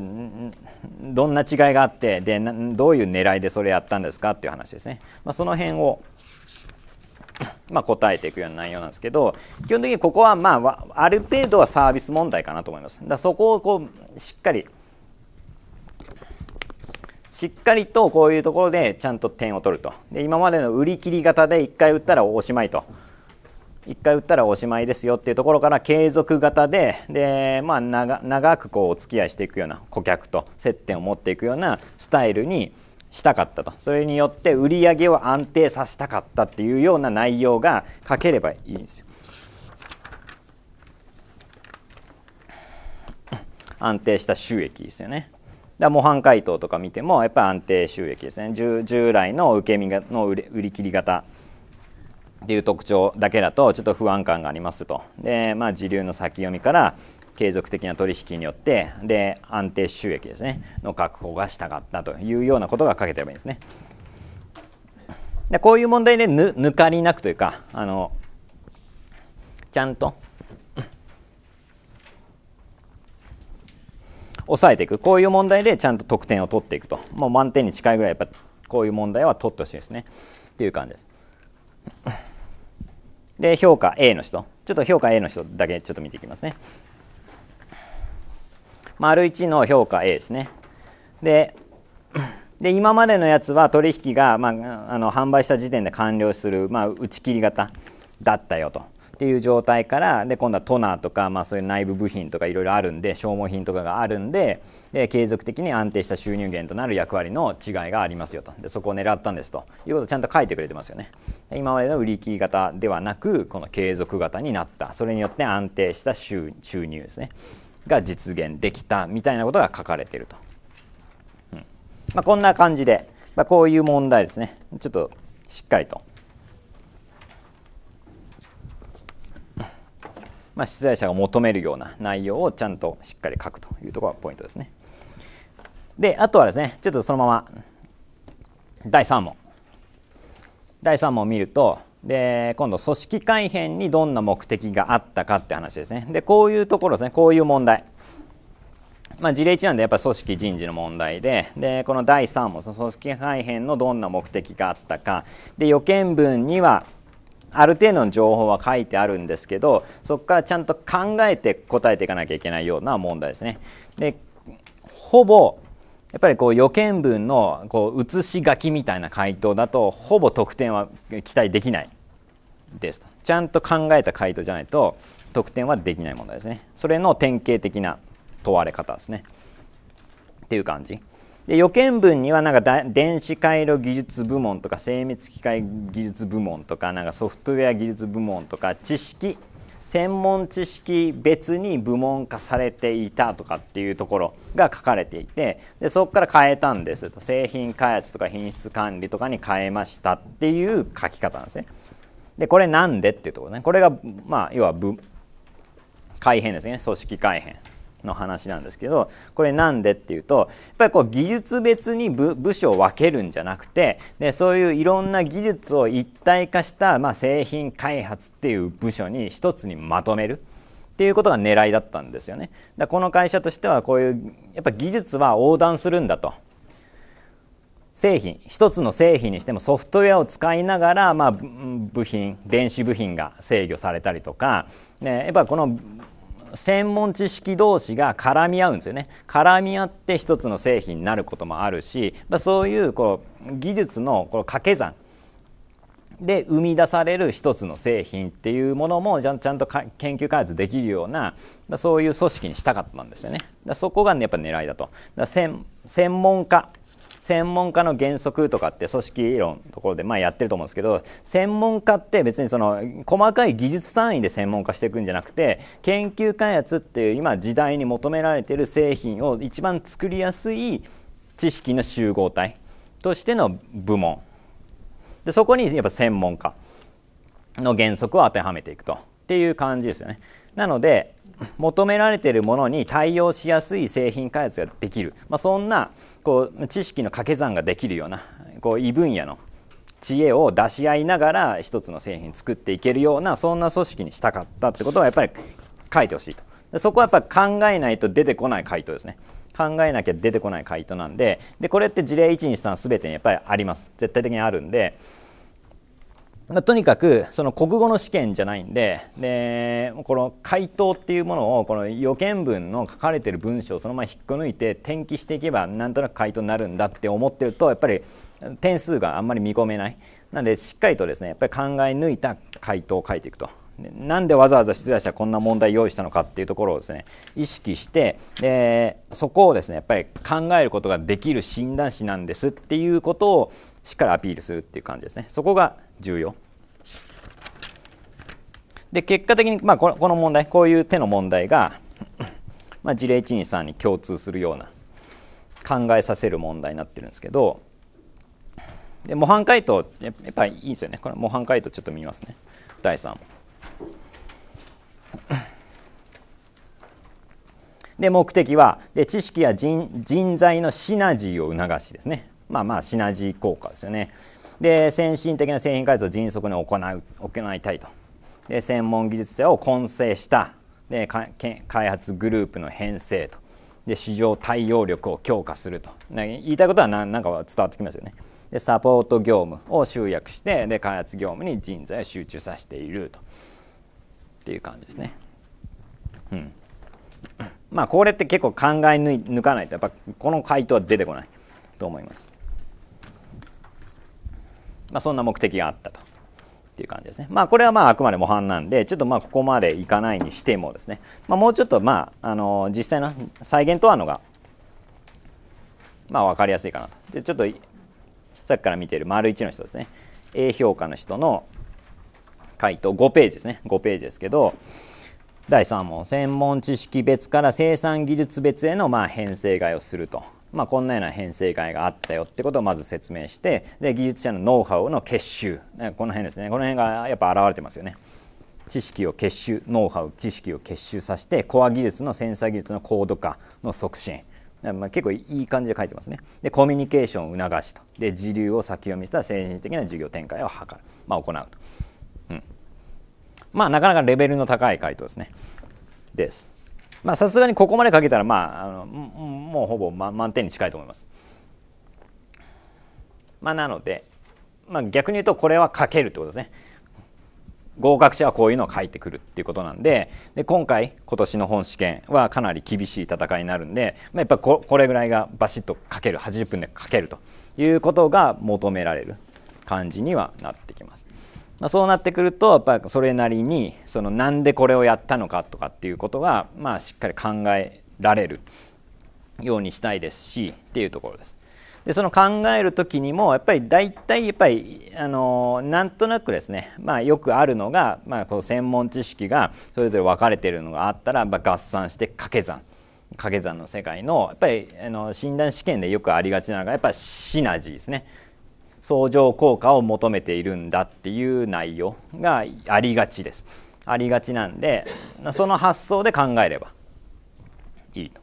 どんな違いがあってでどういう狙いでそれやったんですかっていう話ですね。まあ、その辺を *coughs* まあ、答えていくような内容なんですけど基本的にここはまあある程度はサービス問題かなと思いますだそこをこうしっかりしっかりとこういうところでちゃんと点を取るとで今までの売り切り型で1回打ったらおしまいと1回打ったらおしまいですよっていうところから継続型でで、まあ長、長くこうお付き合いしていくような顧客と接点を持っていくようなスタイルにしたかったとそれによって売り上げを安定させたかったっていうような内容が書ければいいんですよ。安定した収益ですよね。だ模範解答とか見てもやっぱり安定収益ですね従来の受け身の売り切り型っていう特徴だけだとちょっと不安感がありますとで、まあ、時流の先読みから継続的な取引によってで安定収益ですねの確保がしたかったというようなことが書けてればいいですね。でこういう問題で抜かりなくというかあのちゃんと抑えていくこういう問題でちゃんと得点を取っていくともう満点に近いぐらいやっぱこういう問題は取ってほしいですねっていう感じです。で評価 A の人ちょっと評価 A の人だけちょっと見ていきますね。丸1の評価 A ですね。で、で今までのやつは取引が、まあ、あの販売した時点で完了する、まあ、打ち切り型だったよと。っていう状態からで今度はトナーとか、まあ、そういう内部部品とかいろいろあるんで消耗品とかがあるんでで継続的に安定した収入源となる役割の違いがありますよとでそこを狙ったんですということをちゃんと書いてくれてますよね今までの売り切り型ではなくこの継続型になったそれによって安定した収入ですねが実現できたみたいなことが書かれていると、うんまあ、こんな感じで、まあ、こういう問題ですねちょっとしっかりと、まあ、出題者が求めるような内容をちゃんとしっかり書くというところがポイントですねであとはですねちょっとそのまま第3問第3問を見るとで今度組織改変にどんな目的があったかって話ですねでこういうところですねこういう問題まあ、事例1なんでやっぱ組織人事の問題ででこの第3問組織改変のどんな目的があったかで予見文にはある程度の情報は書いてあるんですけどそこからちゃんと考えて答えていかなきゃいけないような問題ですね。でほぼやっぱりこう予見文のこう写し書きみたいな回答だとほぼ得点は期待できないですちゃんと考えた回答じゃないと得点はできない問題ですねそれの典型的な問われ方ですねっていう感じで予見文にはなんか電子回路技術部門とか精密機械技術部門とかなんかソフトウェア技術部門とか知識専門知識別に部門化されていたとかっていうところが書かれていてでそこから変えたんですと製品開発とか品質管理とかに変えましたっていう書き方なんですね。でこれなんでっていうところねこれがまあ要は部改変ですね組織改変の話なんですけどこれなんでっていうとやっぱりこう技術別に部部署を分けるんじゃなくてでそういういろんな技術を一体化した、まあ、製品開発っていう部署に一つにまとめる。っていうことが狙いだったんですよねだこの会社としてはこういうやっぱ技術は横断するんだと製品一つの製品にしてもソフトウェアを使いながら、まあ、部品電子部品が制御されたりとか、ね、やっぱこの専門知識同士が絡み合うんですよね絡み合って一つの製品になることもあるし、まあ、そういうこう技術のこの掛け算で生み出される一つの製品っていうものもちゃんと研究開発できるようなそういう組織にしたかったんですよね。だそこが、ね、やっぱ狙いだと。だ専門家専門家の原則とかって組織論のところでまあやってると思うんですけど専門家って別にその細かい技術単位で専門化していくんじゃなくて研究開発っていう今時代に求められてる製品を一番作りやすい知識の集合体としての部門でそこにやっぱ専門家の原則を当てはめていくとっていう感じですよね。なので求められているものに対応しやすい製品開発ができる、まあ、そんなこう知識の掛け算ができるようなこう異分野の知恵を出し合いながら一つの製品作っていけるようなそんな組織にしたかったってことはやっぱり書いてほしいとそこはやっぱり考えないと出てこない回答ですね考えなきゃ出てこない回答なんででこれって事例123全てにやっぱりあります絶対的にあるんでまあ、とにかくその国語の試験じゃないんででこの回答っていうものをこの予見文の書かれてる文章をそのまま引っこ抜いて転記していけばなんとなく回答になるんだって思ってるとやっぱり点数があんまり見込めないなのでしっかりとですねやっぱり考え抜いた回答を書いていくと。なんでわざわざ出題者こんな問題用意したのかっていうところをですね意識してでそこをですねやっぱり考えることができる診断士なんですっていうことをしっかりアピールするっていう感じですねそこが重要で結果的に、まあ、この問題こういう手の問題が、*coughs* まあ、事例123に共通するような考えさせる問題になってるんですけどで模範解答やっぱりいいですよねこれ模範解答ちょっと見ますね第3問。で目的はで知識や人人材のシナジーを促しですねまあまあシナジー効果ですよね。で先進的な製品開発を迅速に行う行いたいと。で専門技術者を混成したで開発グループの編成とで市場対応力を強化すると言いたいことはなんか伝わってきますよねでサポート業務を集約してで開発業務に人材を集中させているとっていう感じですね。うん、まあこれって結構考え抜かないとやっぱこの回答は出てこないと思います。まあ、そんな目的があったと。っていう感じですねまあこれはまああくまで模範なんでちょっとまあここまでいかないにしてもですね、まあ、もうちょっとまああの実際の再現とはのがまあ分かりやすいかなとでちょっとさっきから見ている丸1の人ですね A 評価の人の回答5ページですね5ページですけど第3問専門知識別から生産技術別へのまあ編成替えをするとまあ、こんなような編成会があったよってことをまず説明してで技術者のノウハウの結集この辺ですねこの辺がやっぱ現れてますよね知識を結集ノウハウ知識を結集させてコア技術のセンサー技術の高度化の促進まあ、結構いい感じで書いてますねでコミュニケーションを促しとで時流を先読みした精神的な事業展開を図る、まあ、行うと、うん、まあなかなかレベルの高い回答ですねですまあさすがにここまでかけたらまああのもうほぼ満点に近いと思います。まあなので、まあ、逆に言うとこれはかけるってことですね。合格者はこういうのを書いてくるっていうことなんでで今回今年の本試験はかなり厳しい戦いになるんで、まあ、やっぱここれぐらいがバシッと書ける80分で書けるということが求められる感じにはなってきます。まあ、そうなってくるとやっぱそれなりにそのなんでこれをやったのかとかっていうことが、まあ、しっかり考えられるようにしたいですしっていうところです。でその考える時にもやっぱり大体やっぱりあのなんとなくですね、まあ、よくあるのが、まあ、こう専門知識がそれぞれ分かれてるのがあったら、まあ、合算して掛け算掛け算の世界のやっぱりあの診断試験でよくありがちなのがやっぱシナジーですね。相乗効果を求めているんだっていう内容がありがちですありがちなんでその発想で考えればいいと。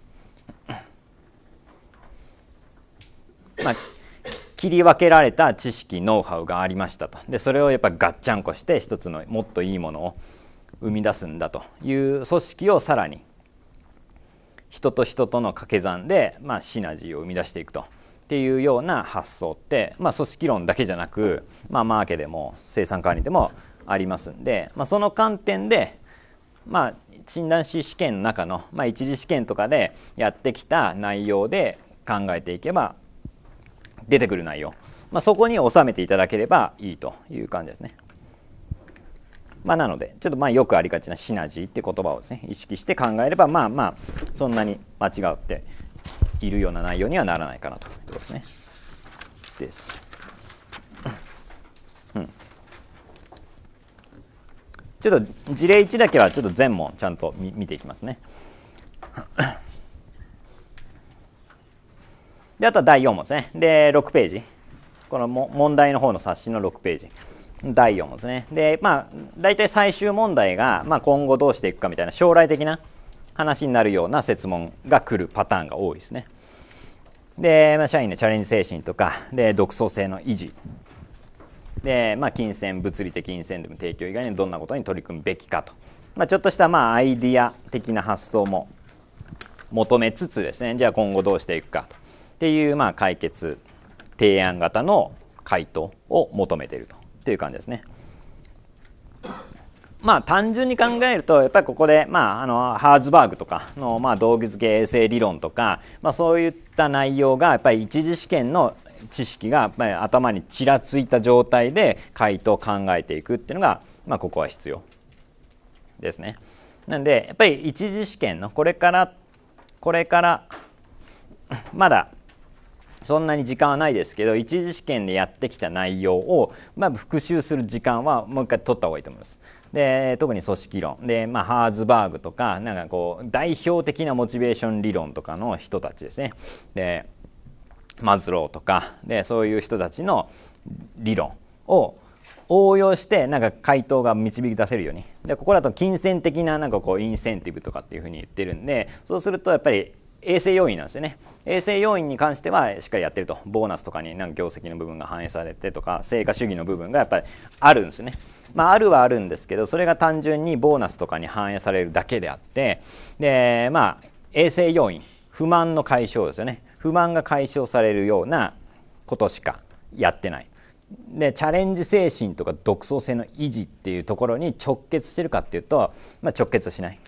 まあ切り分けられた知識ノウハウがありましたとでそれをやっぱガッチャンコして一つのもっといいものを生み出すんだという組織をさらに人と人との掛け算で、まあ、シナジーを生み出していくとっていうような発想って、まあ、組織論だけじゃなく、まあ、マーケでも生産管理でもありますんで、まあ、その観点で、まあ、診断士試験の中の、まあ、一次試験とかでやってきた内容で考えていけば出てくる内容、まあ、そこに収めていただければいいという感じですね。まあ、なのでちょっとまあよくありがちなシナジーって言葉をですね意識して考えればまあまあそんなに間違うっているような内容にはならないかなというところですね。です。うん。ちょっと事例1だけはちょっと全問ちゃんと見ていきますね。であとは第4問ですね。で6ページ。この問題の方の冊子の6ページ。第4問ですね。でまあ大体最終問題が、まあ、今後どうしていくかみたいな将来的な話になるような設問が来るパターンが多いですね。で、まあ、社員のチャレンジ精神とかで独創性の維持で、まあ、金銭物理的金銭でも提供以外にどんなことに取り組むべきかと、まあ、ちょっとしたまあアイディア的な発想も求めつつですねじゃあ今後どうしていくかとっていうまあ解決提案型の回答を求めているという感じですね。まあ、単純に考えるとやっぱりここで、まあ、あのハーズバーグとかの、まあ、道義付け衛生理論とか、まあ、そういった内容がやっぱり一次試験の知識がやっぱり頭にちらついた状態で回答を考えていくっていうのが、まあ、ここは必要ですね。なんでやっぱり一次試験のこれからこれからまだそんなに時間はないですけど一次試験でやってきた内容を、まあ、復習する時間はもう一回取った方がいいと思います。で特に組織論で、まあ、ハーズバーグとかなんかこう代表的なモチベーション理論とかの人たちですねでマズローとかでそういう人たちの理論を応用してなんか回答が導き出せるようにでここだと金銭的ななんかこうインセンティブとかっていうふうに言ってるんでそうするとやっぱり衛生要因なんですよね。衛生要因に関してはしっかりやってるとボーナスとかになんか業績の部分が反映されてとか成果主義の部分がやっぱりあるんですね、まあ、あるはあるんですけどそれが単純にボーナスとかに反映されるだけであってでまあ衛生要因不満の解消ですよね不満が解消されるようなことしかやってないでチャレンジ精神とか独創性の維持っていうところに直結してるかっていうと、まあ、直結しない。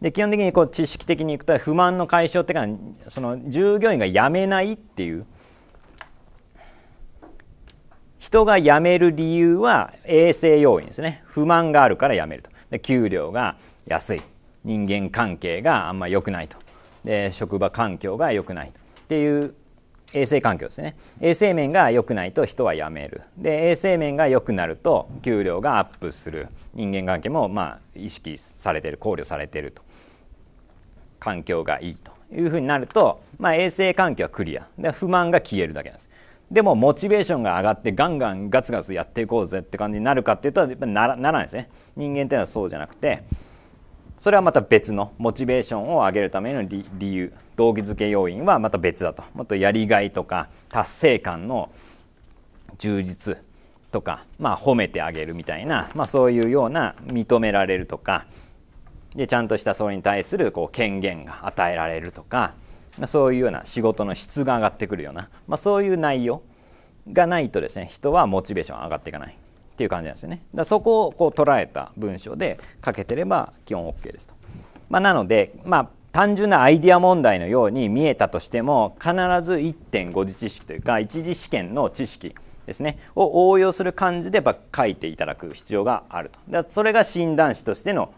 で基本的にこう知識的にいくと不満の解消っていうかその従業員が辞めないっていう人が辞める理由は衛生要因ですね不満があるから辞めるとで給料が安い人間関係があんま良くないとで職場環境が良くないっていう衛生環境ですね衛生面が良くないと人は辞めるで衛生面が良くなると給料がアップする人間関係もまあ意識されてる考慮されてると環境がいいというふうになると、まあ、衛生環境はクリアで不満が消えるだけなんですでもモチベーションが上がってガンガンガツガツやっていこうぜって感じになるかっていうとやっぱならないですね人間っていうのはそうじゃなくてそれはまた別のモチベーションを上げるための理由動機づけ要因はまた別だともっとやりがいとか達成感の充実とか、まあ、褒めてあげるみたいな、まあ、そういうような認められるとかでちゃんとしたそれに対するこう権限が与えられるとか、まあ、そういうような仕事の質が上がってくるような、まあ、そういう内容がないとですね人はモチベーション上がっていかないっていう感じなんですよねだそこをこう捉えた文章で書けてれば基本 OK ですと、まあ、なのでまあ単純なアイディア問題のように見えたとしても必ず1.5次知識というか一次試験の知識ですねを応用する感じでやっぱ書いていただく必要があるとだそれが診断士としての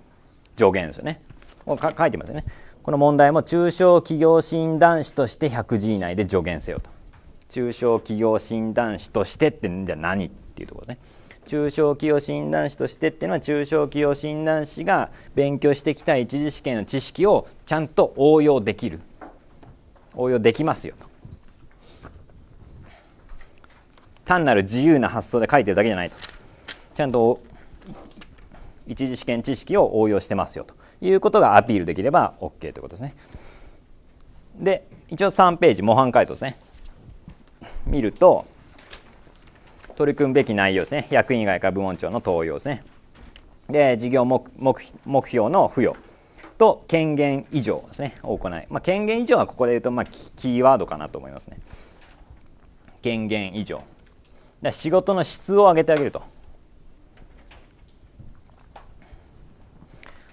助言ですよね書いてますよねこの問題も中小企業診断士として 100G 以内で助言せよと中小企業診断士としてってじゃ何っていうところね中小企業診断士としてっていうのは中小企業診断士が勉強してきた一次試験の知識をちゃんと応用できる応用できますよと単なる自由な発想で書いてるだけじゃないとちゃんと一次試験知識を応用してますよということがアピールできれば OK ということですね。で一応3ページ模範解答ですね見ると取り組むべき内容ですね役員外から部門長の登用ですねで事業目目標の付与と権限以上ですね行い、まあ、権限以上はここで言うと、まあ、キーワードかなと思いますね権限以上仕事の質を上げてあげると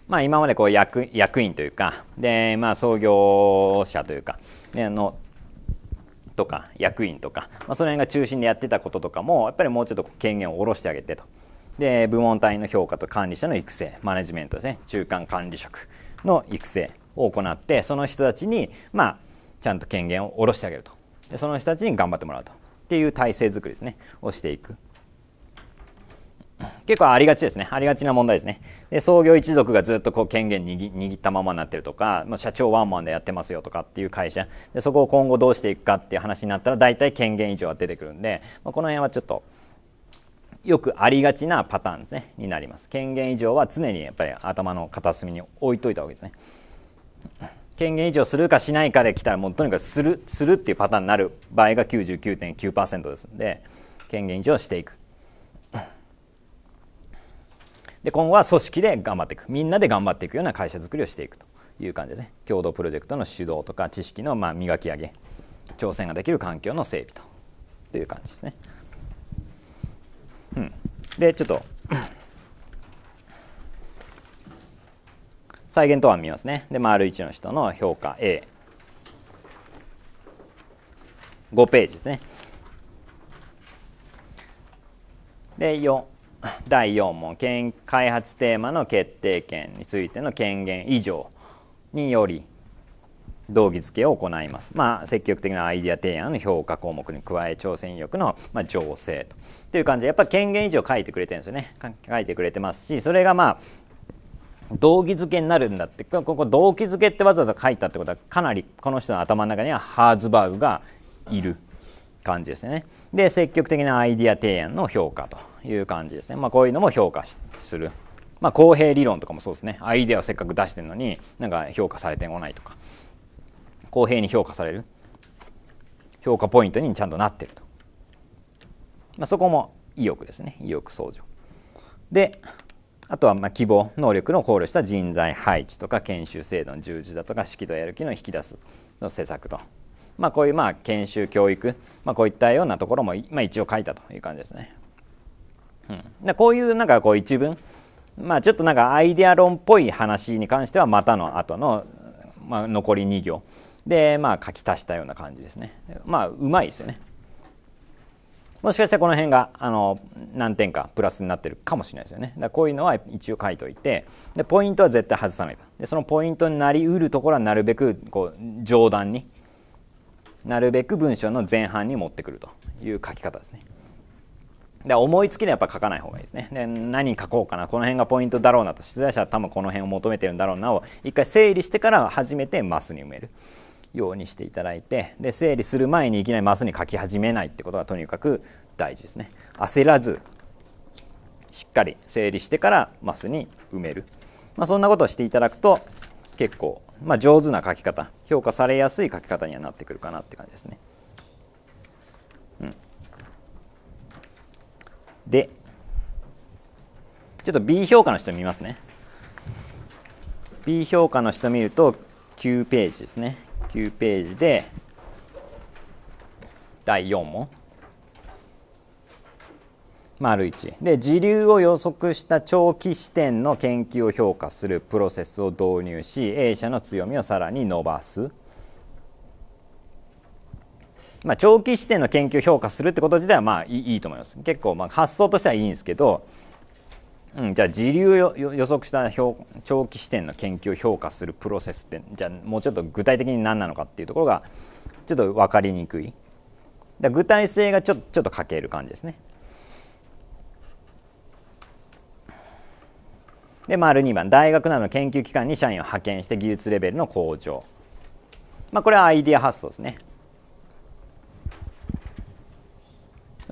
まあ、今までこう役役員というかで、まあ、創業者というかあのとか役員とか、まあ、その辺が中心でやってたこととかもやっぱりもうちょっと権限を下ろしてあげてとで部門単位の評価と管理者の育成マネジメントですね中間管理職の育成を行ってその人たちに、まあ、ちゃんと権限を下ろしてあげるとでその人たちに頑張ってもらうとっていう体制づくりですねをしていく。結構ありがちですね。ありがちな問題ですね。で、創業一族がずっとこう権限握ったままになってるとか、まあ、社長ワンマンでやってますよとかっていう会社で、そこを今後どうしていくかっていう話になったら、大体権限以上は出てくるんで、まあ、この辺はちょっと、よくありがちなパターンですね、になります。権限以上は常にやっぱり頭の片隅に置いといたわけですね。権限以上するかしないかで来たら、もうとにかくする、するっていうパターンになる場合が99.9%ですんで、権限以上していく。で今後は組織で頑張っていくみんなで頑張っていくような会社づくりをしていくという感じですね共同プロジェクトの主導とか知識のま磨き上げ挑戦ができる環境の整備とという感じですね。うん、でちょっと *coughs* 再現答案見ますね。で丸1の人の評価 A5 ページですね。で4第4問開発テーマの決定権についての権限以上により動機づけを行います、まあ、積極的なアイデア提案の評価項目に加え挑戦意欲の、まあ、情勢とという感じでやっぱり権限以上書いてくれてるんですよね書いてくれてますしそれがまあ動機づけになるんだってここ動機づけってわざわざ書いたってことはかなりこの人の頭の中にはハーズバーグがいる感じですね。で積極的なアイデア提案の評価という感じですね、まあ、こういうのも評価する、まあ、公平理論とかもそうですねアイデアをせっかく出してるのになんか評価されてこないとか公平に評価される評価ポイントにちゃんとなってると、まあ、そこも意欲ですね意欲相乗であとはま希望能力の考慮した人材配置とか研修制度の充実だとか指揮とやる気の引き出すの施策と、まあ、こういうまあ研修教育、まあ、こういったようなところも、まあ、一応書いたという感じですね。うん、だこういうなんかこう一文まあちょっとなんかアイデア論っぽい話に関してはまたの後の、まあ、残り2行でまあ書き足したような感じですねまあうまいですよねもしかしたらこの辺があの何点かプラスになってるかもしれないですよねだこういうのは一応書いといてでポイントは絶対外さないでそのポイントになりうるところはなるべくこう上段になるべく文章の前半に持ってくるという書き方ですね。で思いつきでやっぱ書かない方がいいですね。で何書こうかなこの辺がポイントだろうなと出題者は多分この辺を求めてるんだろうなを一回整理してから初めてマスに埋めるようにしていただいてで整理する前にいきなりマスに書き始めないってことがとにかく大事ですね。焦らずしっかり整理してからマスに埋める、まあ、そんなことをしていただくと結構、まあ、上手な書き方評価されやすい書き方にはなってくるかなって感じですね。でちょっと B 評価の人見ますね B 評価の人見ると9ページですね9ページで第4問丸1で時流を予測した長期視点の研究を評価するプロセスを導入し A 社の強みをさらに伸ばすまあ、長期視点の研究を評価するってこと自体はまあいいと思います結構まあ発想としてはいいんですけど、うん、じゃあ時流を予測した長期視点の研究を評価するプロセスってじゃあもうちょっと具体的に何なのかっていうところがちょっと分かりにくい具体性がちょちょっと欠ける感じですね。で丸2番大学などの研究機関に社員を派遣して技術レベルの向上、まあ、これはアイデア発想ですね。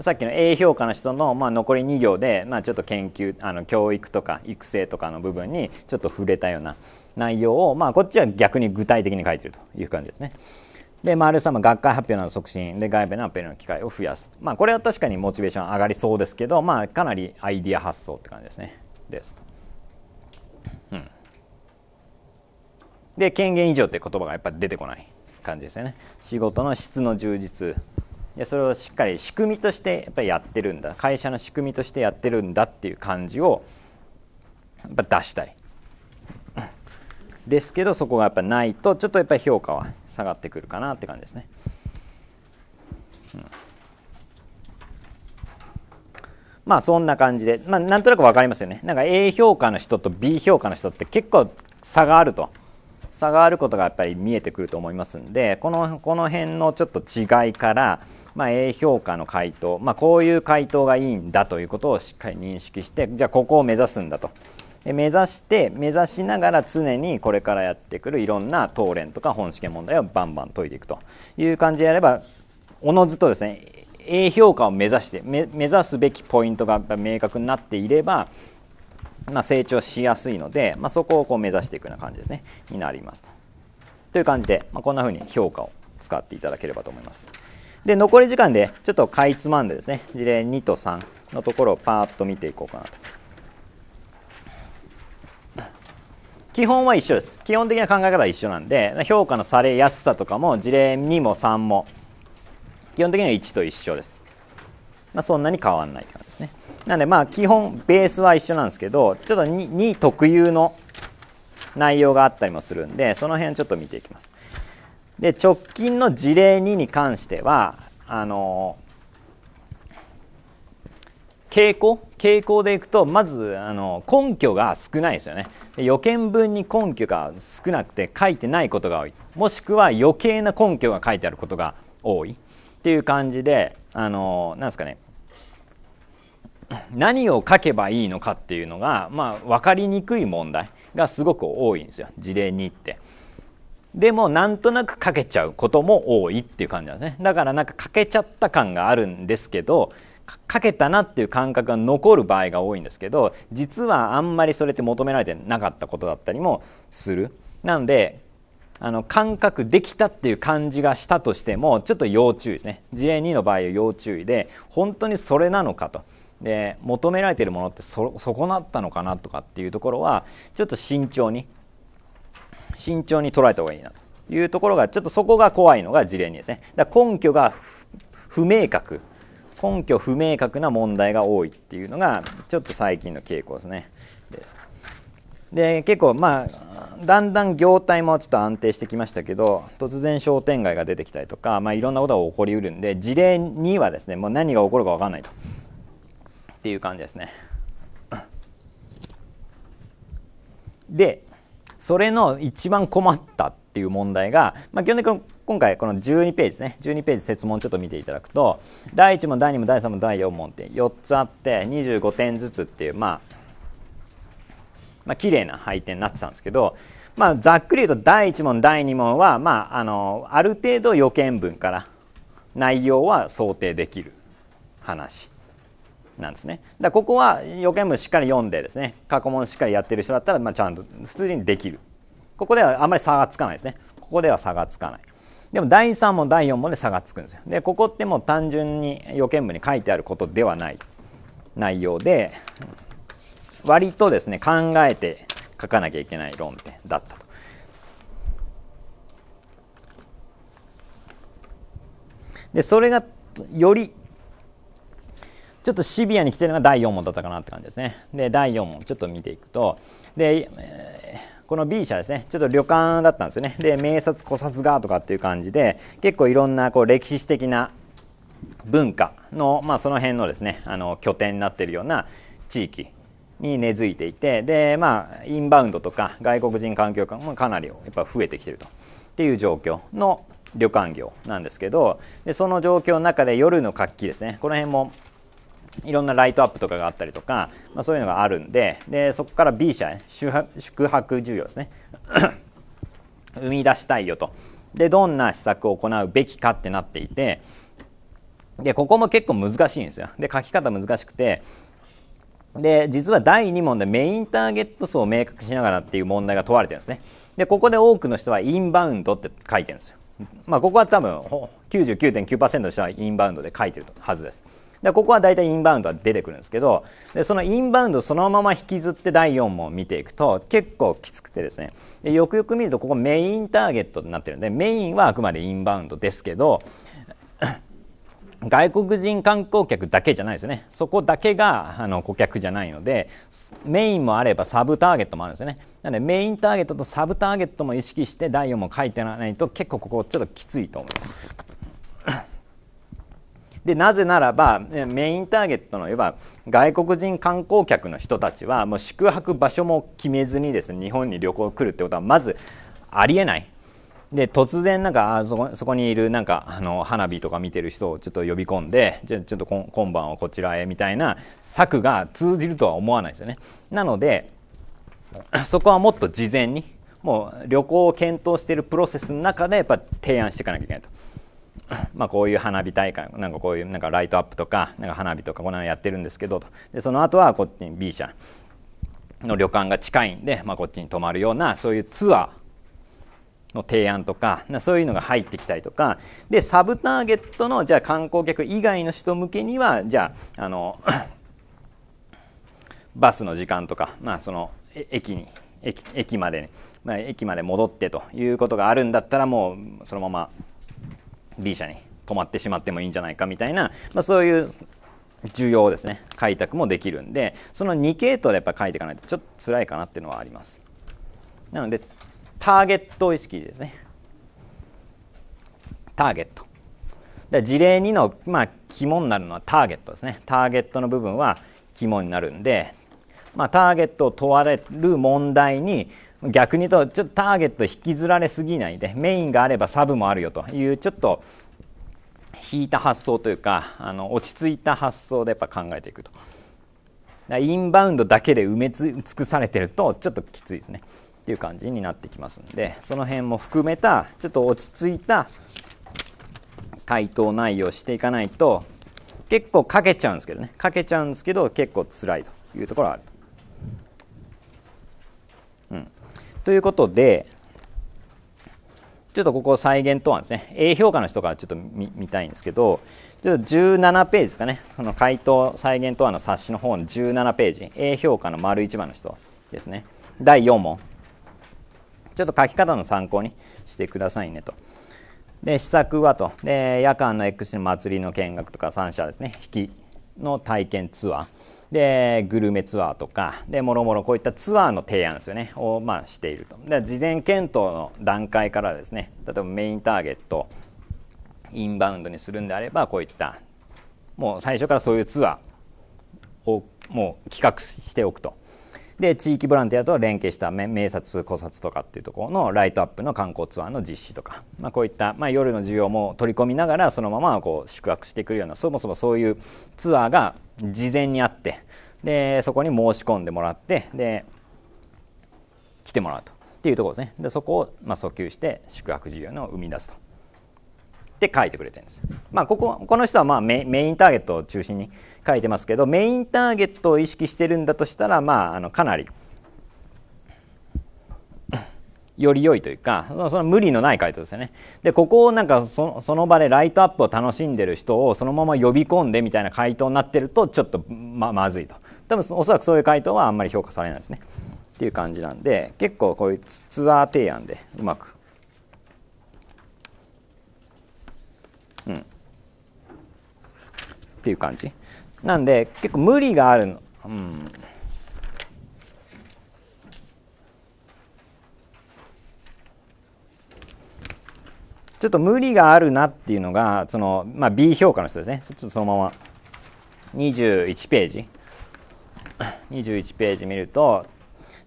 さっきの A 評価の人の、まあ、残り2行で、まあ、ちょっと研究あの教育とか育成とかの部分にちょっと触れたような内容を、まあ、こっちは逆に具体的に書いてるという感じですね。で、丸も学会発表など促進で外部のアプルの機会を増やす。まあ、これは確かにモチベーション上がりそうですけど、まあ、かなりアイディア発想って感じですね。ですうん。で、権限以上って言葉がやっぱり出てこない感じですよね。仕事の質の充実。でそれをしっかり仕組みとしてやっぱりやってるんだ会社の仕組みとしてやってるんだっていう感じをやっぱ出したいですけどそこがやっぱないとちょっとやっぱり評価は下がってくるかなって感じですね、うん、まあそんな感じで、まあ、なんとなく分かりますよねなんか A 評価の人と B 評価の人って結構差があると差があることがやっぱり見えてくると思いますんでこのこの辺のちょっと違いからまあ、A 評価の回答、まあ、こういう回答がいいんだということをしっかり認識してじゃあここを目指すんだと。目指して目指しながら常にこれからやってくるいろんな答練とか本試験問題をバンバン解いていくという感じでやればおのずとですね A 評価を目指して目指すべきポイントが明確になっていれば、まあ、成長しやすいので、まあ、そこをこう目指していくような感じですねになりますと。という感じで、まあ、こんな風に評価を使っていただければと思います。で残り時間でちょっとかいつまんでですね事例2と3のところをパーッと見ていこうかなと基本は一緒です基本的な考え方は一緒なんで評価のされやすさとかも事例2も3も基本的には1と一緒です、まあ、そんなに変わらないって感じですねなんでまあ基本ベースは一緒なんですけどちょっと 2, 2特有の内容があったりもするんでその辺ちょっと見ていきますで直近の事例2に関してはあの傾向傾向でいくとまずあの根拠が少ないですよね予見文に根拠が少なくて書いてないことが多いもしくは余計な根拠が書いてあることが多いっていう感じであのなんですかね何を書けばいいのかっていうのが、まあ、分かりにくい問題がすごく多いんですよ事例2って。でもなんとなくかけちゃうことも多いっていう感じなんですねだからなんかかけちゃった感があるんですけどかけたなっていう感覚が残る場合が多いんですけど実はあんまりそれって求められてなかったことだったりもするなのであの感覚できたっていう感じがしたとしてもちょっと要注意ですね事例2の場合要注意で本当にそれなのかとで求められてるものってそ損なったのかなとかっていうところはちょっと慎重に慎重に捉えた方がいいなというところがちょっとそこが怖いのが事例にですねだ根拠が不明確根拠不明確な問題が多いっていうのがちょっと最近の傾向ですねで結構まあだんだん業態もちょっと安定してきましたけど突然商店街が出てきたりとか、まあ、いろんなことが起こりうるんで事例にはですねもう何が起こるか分かんないとっていう感じですねでそれの一番困ったっていう問題が、まあ、基本的に今回この12ページね12ページ設問ちょっと見ていただくと第1問第2問第3問第4問って4つあって25点ずつっていうまあまあ綺麗な配点になってたんですけど、まあ、ざっくり言うと第1問第2問は、まあ、あのある程度予見文から内容は想定できる話。なんですねだここは予見文しっかり読んでですね過去問しっかりやってる人だったら、まあ、ちゃんと普通にできるここではあんまり差がつかないですねここでは差がつかないでも第3も第4もで差がつくんですよでここってもう単純に予見文に書いてあることではない内容で割とですね考えて書かなきゃいけない論点だったと。でそれがよりちょっとシビアに来てるのが第4問だったかなって感じですね。で、第4問、ちょっと見ていくと、で、えこの B 社ですねちょっと旅館だったんですよねで名刹古刹がとかっていう感じで結構いろんなこう歴史的な文化の、まあ、その辺のですねあの拠点になってるような地域に根付いていてでまあインバウンドとか外国人環境もかなりやっぱ増えてきてるとっていう状況の旅館業なんですけどでその状況の中で夜の活気ですねこの辺もいろんなライトアップとかがあったりとか、まあ、そういうのがあるんででそこから B 社、宿泊需要ですね *coughs* 生み出したいよとでどんな施策を行うべきかってなっていてでここも結構難しいんですよで書き方難しくてで実は第2問でメインターゲット層を明確しながらっていう問題が問われてるんですねでここで多くの人はインバウンドって書いてるんですよまあここは多分99.9%の人はインバウンドで書いてるはずですでここは大体インバウンドは出てくるんですけどでそのインバウンドそのまま引きずって第4問を見ていくと結構きつくてですねでよくよく見るとここメインターゲットになってるんでメインはあくまでインバウンドですけど *coughs* 外国人観光客だけじゃないですねそこだけがあの顧客じゃないのでメインもあればサブターゲットもあるんですよねなのでメインターゲットとサブターゲットも意識して第4問書いてないと結構ここちょっときついと思います。でなぜならばメインターゲットのいわば外国人観光客の人たちはもう宿泊場所も決めずにですね日本に旅行来るってことはまずありえないで突然なんかあそこそこにいるなんかあの花火とか見てる人をちょっと呼び込んでじゃちょっと今晩はこちらへみたいな策が通じるとは思わないですよね。なので *coughs* そこはもっと事前にもう旅行を検討しているプロセスの中でやっぱ提案していかなきゃいけないと。まあ、こういう花火大会なんかこういうなんかライトアップとかなんか花火とかこんなのやってるんですけどでその後はこっちに B 社の旅館が近いんで、まあ、こっちに泊まるようなそういうツアーの提案とかそういうのが入ってきたりとかでサブターゲットのじゃあ観光客以外の人向けにはじゃああの *coughs* バスの時間とか、まあ、その駅に駅駅まで、ね、まあ、駅まで戻ってということがあるんだったらもうそのまま B 社に止まってしまってもいいんじゃないかみたいな、まあ、そういう需要ですね開拓もできるんでその2系統でやっぱ書いていかないとちょっと辛いかなっていうのはありますなのでターゲット意識ですねターゲットで事例2の、まあ、肝になるのはターゲットですねターゲットの部分は肝になるんで、まあ、ターゲットを問われる問題に逆に言うとちょっとターゲット引きずられすぎないでメインがあればサブもあるよというちょっと引いた発想というかあの落ち着いた発想でやっぱ考えていくとインバウンドだけで埋め尽くされてるとちょっときついですねっていう感じになってきますんでその辺も含めたちょっと落ち着いた回答内容していかないと結構かけちゃうんですけどねかけちゃうんですけど結構辛いというところはあると。ということでちょっとここ再現と案ですね A 評価の人からちょっと見たいんですけどちょっと17ページですかねその回答再現と案の冊子の方の17ページ A 評価の丸一番の人ですね第4問ちょっと書き方の参考にしてくださいねと。で、試作はと。で、夜間の X の祭りの見学とか3社ですね。引きの体験ツアー。でグルメツアーとかでもろもろこういったツアーの提案ですよねを、まあ、しているとで事前検討の段階からですね例えばメインターゲットインバウンドにするんであればこういったもう最初からそういうツアーをもう企画しておくとで地域ボランティアと連携した名察古刹とかっていうところのライトアップの観光ツアーの実施とか、まあ、こういった、まあ、夜の需要も取り込みながらそのままこう宿泊してくるようなそもそもそういうツアーが事前にあってでそこに申し込んでもらってで来てもらうとっていうところですねでそこをまあ訴求して宿泊事業の生み出すと。って書いてくれてるんです。まあ、こここの人はまあメインターゲットを中心に書いてますけどメインターゲットを意識してるんだとしたら、まあ、あのかなり。より良いというかその無理のない回答ですよね。でここをなんかその場でライトアップを楽しんでる人をそのまま呼び込んでみたいな回答になってるとちょっとままずいと多分おそらくそういう回答はあんまり評価されないですねっていう感じなんで結構こういうツアー提案でうまく、うん、っていう感じなんで結構無理があるの、うんちょっと無理があるなっていうのがその、まあ、B 評価の人ですねちょっとそのまま21ページ21ページ見ると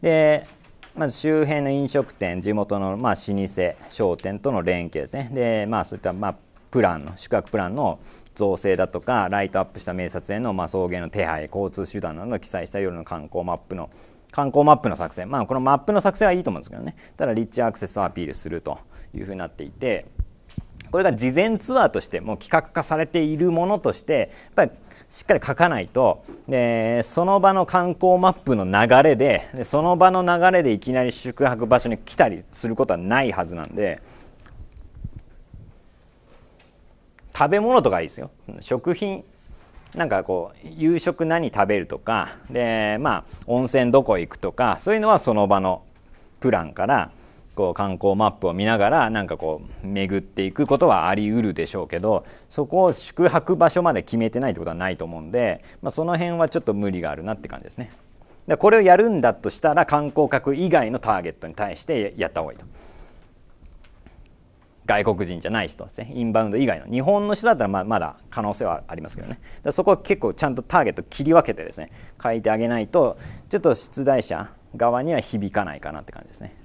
でまず周辺の飲食店地元のまあ老舗商店との連携ですねでまあそういったまあプランの宿泊プランの造成だとかライトアップした名撮へのまあ送迎の手配交通手段などの記載した夜の観光マップの観光マップの作成まあこのマップの作成はいいと思うんですけどねただリッチアクセスをアピールするというふうになっていてこれが事前ツアーとしてもう企画化されているものとしてやっぱりしっかり書かないと、でその場の観光マップの流れでその場の流れでいきなり宿泊場所に来たりすることはないはずなんで食べ物とかいいですよ食品なんかこう夕食何食べるとかでまあ温泉どこ行くとかそういうのはその場のプランから観光マップを見ながらなんかこう巡っていくことはありうるでしょうけどそこを宿泊場所まで決めてないってことはないと思うんで、まあ、その辺はちょっと無理があるなって感じですね。でこれをやるんだとしたら観光客以外のターゲットに対してやった方がいいと。外国人じゃない人ですねインバウンド以外の日本の人だったらままだ可能性はありますけどねだそこは結構ちゃんとターゲット切り分けてですね書いてあげないとちょっと出題者側には響かないかなって感じですね。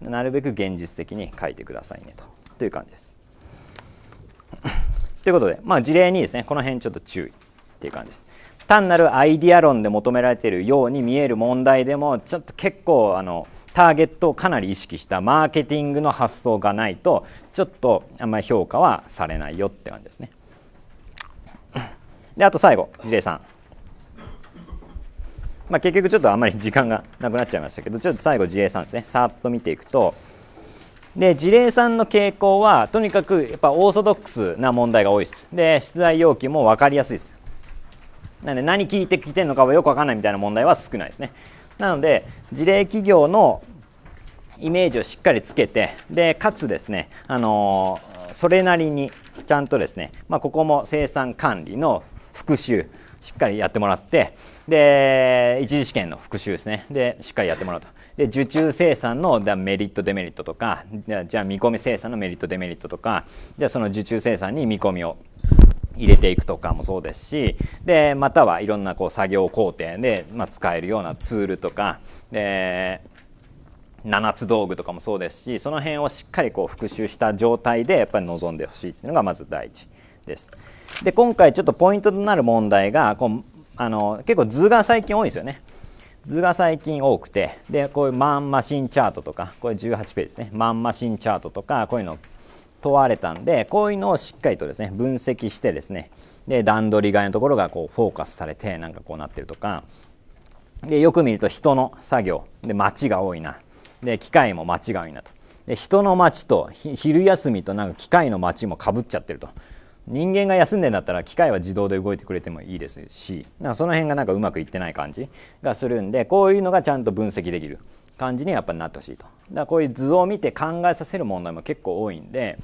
なるべく現実的に書いてくださいねとという感じです。*laughs* ということで、まあ、事例にですねこの辺ちょっと注意っていう感じです。単なるアイディア論で求められているように見える問題でもちょっと結構あのターゲットをかなり意識したマーケティングの発想がないとちょっとあんまり評価はされないよって感じですね。であと最後事例3。まあ、結局ちょっとあんまり時間がなくなっちゃいましたけどちょっと最後事例んですねさっと見ていくとで事例んの傾向はとにかくやっぱオーソドックスな問題が多いですで出題要求も分かりやすいですなので何聞いてきてるのかはよく分かんないみたいな問題は少ないですねなので事例企業のイメージをしっかりつけてでかつですね、あのー、それなりにちゃんとですね、まあ、ここも生産管理の復習しっかりやってもらってで一次試験の復習ですねでしっかりやってもらうとで受注生産のメリットデメリットとかじゃあ見込み生産のメリットデメリットとかじゃあその受注生産に見込みを入れていくとかもそうですしでまたはいろんなこう作業工程で、まあ、使えるようなツールとかで7つ道具とかもそうですしその辺をしっかりこう復習した状態でやっぱり臨んでほしいっていうのがまず第一です。で今回ちょっとポイントとなる問題がこうあの結構図が最近多いんですよね図が最近多くてでこういうマンマシンチャートとかこれ18ページですねマンマシンチャートとかこういうの問われたんでこういうのをしっかりとですね分析してですねで段取り替えのところがこうフォーカスされてなんかこうなってるとかでよく見ると人の作業で街が多いなで機械も街が多いなとで人の街と昼休みとなんか機械の街もかぶっちゃってると人間が休んでんだったら機械は自動で動いてくれてもいいですしなんかその辺がなんかうまくいってない感じがするんでこういうのがちゃんと分析できる感じにやっぱなってほしいとだからこういう図を見て考えさせる問題も結構多いんで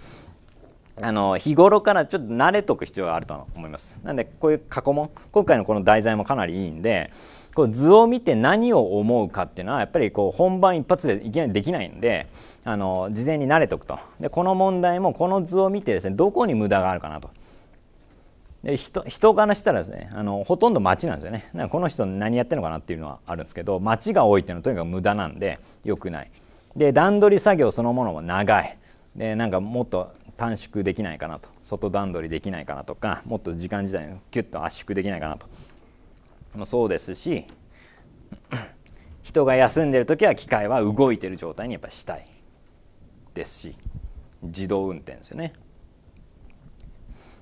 あの日頃からちょっと慣れとく必要があると思いますなんでこういう過去問今回のこの題材もかなりいいんでこう図を見て何を思うかっていうのはやっぱりこう本番一発でいきなりできないんであの事前に慣れておくとでこの問題もこの図を見てですねどこに無駄があるかなとで人人からしたらですねあのほとんど街なんですよねなんかこの人何やってるのかなっていうのはあるんですけど街が多いっていうのはとにかく無駄なんでよくないで段取り作業そのものも長いでなんかもっと短縮できないかなと外段取りできないかなとかもっと時間自体にキュッと圧縮できないかなとそうですし人が休んでる時は機械は動いてる状態にやっぱしたいですし自動運転ですよね、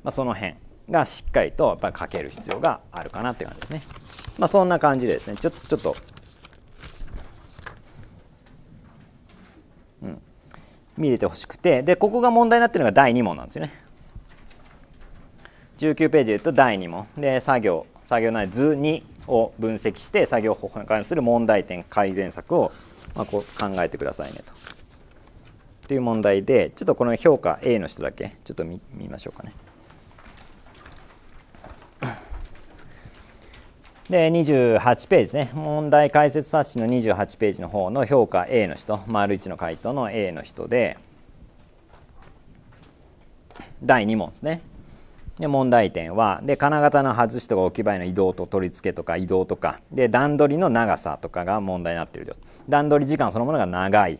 まあ、その辺がしっかりとやっぱりかける必要があるかなって感じですね、まあ、そんな感じでですねちょちょっと、うん、見れてほしくてでここが問題になってるのが第2問なんですよね19ページで言うと第2問で作業作業内図2を分析して作業方法に関する問題点改善策をまあこう考えてくださいねと。という問題でちょっとこの評価 A の人だけちょっと見ましょうかね。で28ページですね問題解説冊子の28ページの方の評価 A の人丸1の回答の A の人で第2問ですねで問題点はで金型の外しとか置き場への移動と取り付けとか移動とかで段取りの長さとかが問題になっているよ段取り時間そのものが長い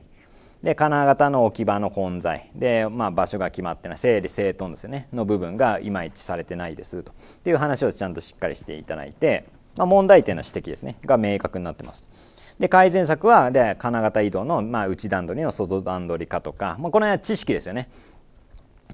で金型の置き場の混在で、まあ、場所が決まってない整理整頓ですよねの部分がいまいちされてないですとっていう話をちゃんとしっかりしていただいて、まあ、問題点の指摘ですねが明確になってます。で改善策はで金型移動の、まあ、内段取りの外段取り化とか、まあ、この辺は知識ですよね。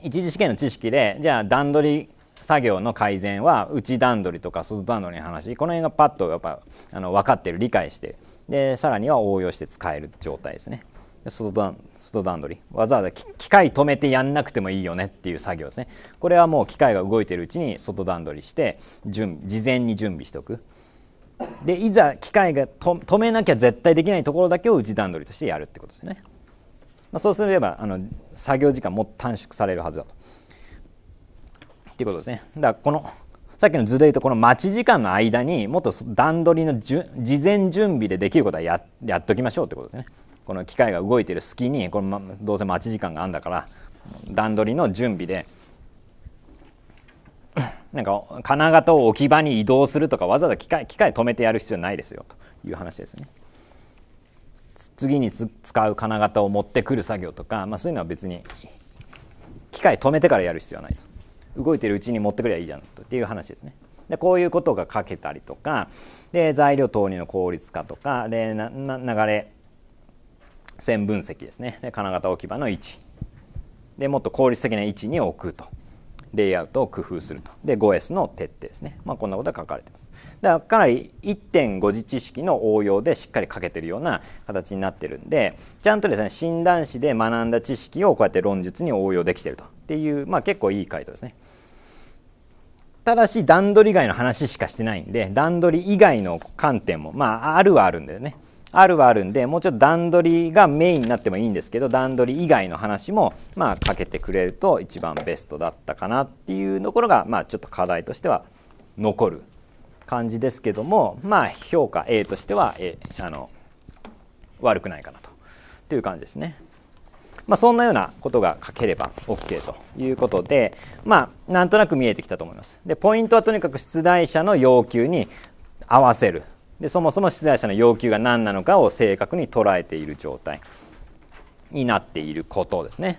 一次試験の知識でじゃあ段取り作業の改善は内段取りとか外段取りの話この辺がパッとやっぱあの分かってる理解してるでさらには応用して使える状態ですね。外段外段取りわざわざ機械止めてやんなくてもいいよねっていう作業ですねこれはもう機械が動いてるうちに外段取りして準事前に準備しておくでいざ機械が止めなきゃ絶対できないところだけを内段取りとしてやるってことですね、まあ、そうすればあの作業時間も短縮されるはずだとっていうことですねだからこのさっきの図で言うとこの待ち時間の間にもっと段取りの事前準備でできることはややっときましょうってことですねこの機械が動いてる隙にこの、ま、どうせ待ち時間があるんだから段取りの準備でなんか金型を置き場に移動するとかわざわざ機械機械止めてやる必要ないですよという話ですね。次に使う金型を持ってくる作業とか、まあ、そういうのは別に機械止めてからやる必要はないす動いてるうちに持ってくりゃいいじゃんっていう話ですね。でこういうことが書けたりとかで材料投入の効率化とかで流れ線分析ですねで金型置き場の位置でもっと効率的な位置に置くとレイアウトを工夫するとで 5S の徹底ですね、まあ、こんなことが書かれてますだからかなり1.5次知識の応用でしっかり書けてるような形になってるんでちゃんとですね診断士で学んだ知識をこうやって論述に応用できてるとっていう、まあ、結構いい回答ですねただし段取り以外の話しかしてないんで段取り以外の観点もまああるはあるんだよねあるはあるんでもうちょっと段取りがメインになってもいいんですけど段取り以外の話もまあかけてくれると一番ベストだったかなっていうところがまあちょっと課題としては残る感じですけどもまあ評価 A としては、A、あの悪くないかなとという感じですね。まあ、そんなようなことが書ければ OK ということで、まあ、なんとなく見えてきたと思います。でポイントはとにかく出題者の要求に合わせるでそもそも出題者の要求が何なのかを正確に捉えている状態になっていることですね。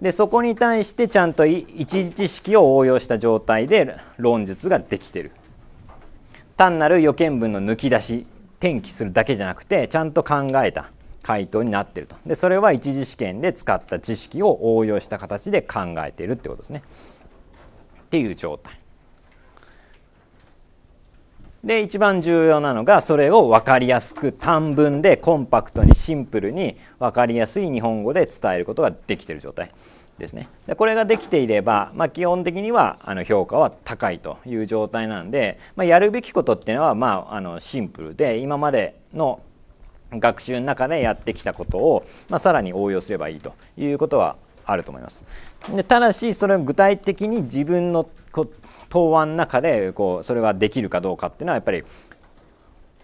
でそこに対してちゃんと一時知識を応用した状態で論述ができてる単なる予見文の抜き出し転記するだけじゃなくてちゃんと考えた回答になってるとでそれは一次試験で使った知識を応用した形で考えているってことですねっていう状態で一番重要なのがそれを分かりやすく短文でコンパクトにシンプルに分かりやすい日本語で伝えることができている状態ですねでこれができていれば、まあ、基本的にはあの評価は高いという状態なんで、まあ、やるべきことっていうのは、まあ、あのシンプルで今までの学習の中でやってきたことを、まあ、さらに応用すればいいということはあると思います。でただしそれを具体的に自分のこ答案の中でこうそれができるかどうかっていうのはやっぱり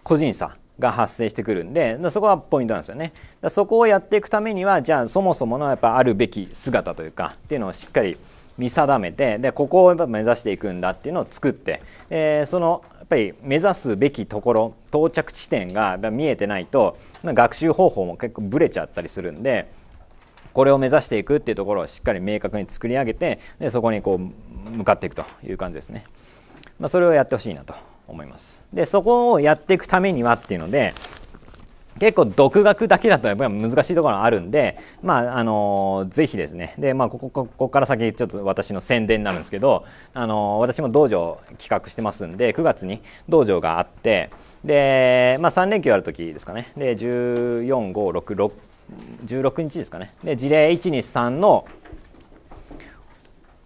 個人差が発生してくるんでそこはポイントなんですよねだそこをやっていくためにはじゃあそもそものやっぱあるべき姿というかっていうのをしっかり見定めてでここをやっぱ目指していくんだっていうのを作って、えー、そのやっぱり目指すべきところ到着地点が見えてないと学習方法も結構ブレちゃったりするんでこれを目指していくっていうところをしっかり明確に作り上げてでそこにこう向かっていくという感じですね、まあ、それをやってほしいなと思いますでそこをやっていくためにはっていうので結構独学だけだとやっぱり難しいところがあるんで、まあ、あのぜひですねで、まあ、ここここから先ちょっと私の宣伝になるんですけどあの私も道場企画してますんで9月に道場があってで、まあ、3連休あるときですかねで145616日ですかねで事例123の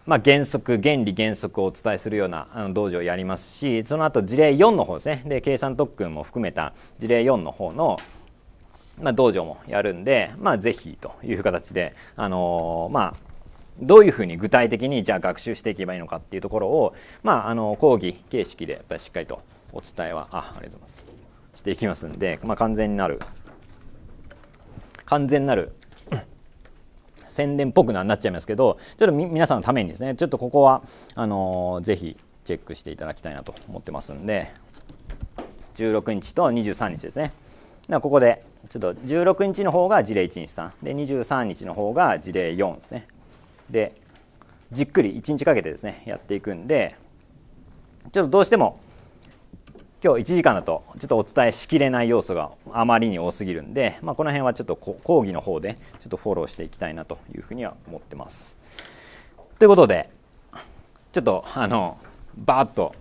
まあ、原則原理原則をお伝えするようなあの道場をやりますしその後事例4の方ですねで計算特訓も含めた事例4の方の、まあ、道場もやるんで、まあ、ぜひという形で、あのー、まあ、どういうふうに具体的にじゃあ学習していけばいいのかっていうところを、まあ、あの講義形式でやっぱりしっかりとお伝えはあありがとうございますしていきますんで、まあ、完全になる完全なる宣伝っぽくなっちゃいますけどちょっと皆さんのためにですねちょっとここはあのー、ぜひチェックしていただきたいなと思ってますんで16日と23日ですねだここでちょっと16日の方が事例123で23日の方が事例4ですねでじっくり1日かけてですねやっていくんでちょっとどうしても今日1時間だとちょっとお伝えしきれない要素があまりに多すぎるんで、まあ、この辺はちょっと講義の方でちょっとフォローしていきたいなというふうには思ってます。ということでちょっとあのバーッと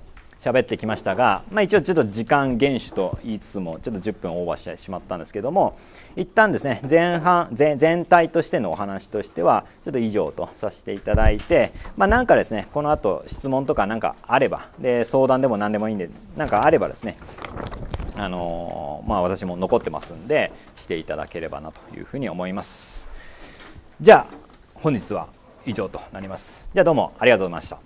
喋ってきましたが、まあ、一応ちょっと時間厳守と言いつつもちょっと10分オーバーしてしまったんですけども一旦ですね前半全体としてのお話としてはちょっと以上とさせていただいて、まあ、なんかですねこのあと質問とかなんかあればで相談でも何でもいいんでなんかあればですねあのー、まあ、私も残ってますんでしていただければなというふうに思いますじゃあ本日は以上となりますじゃあどうもありがとうございました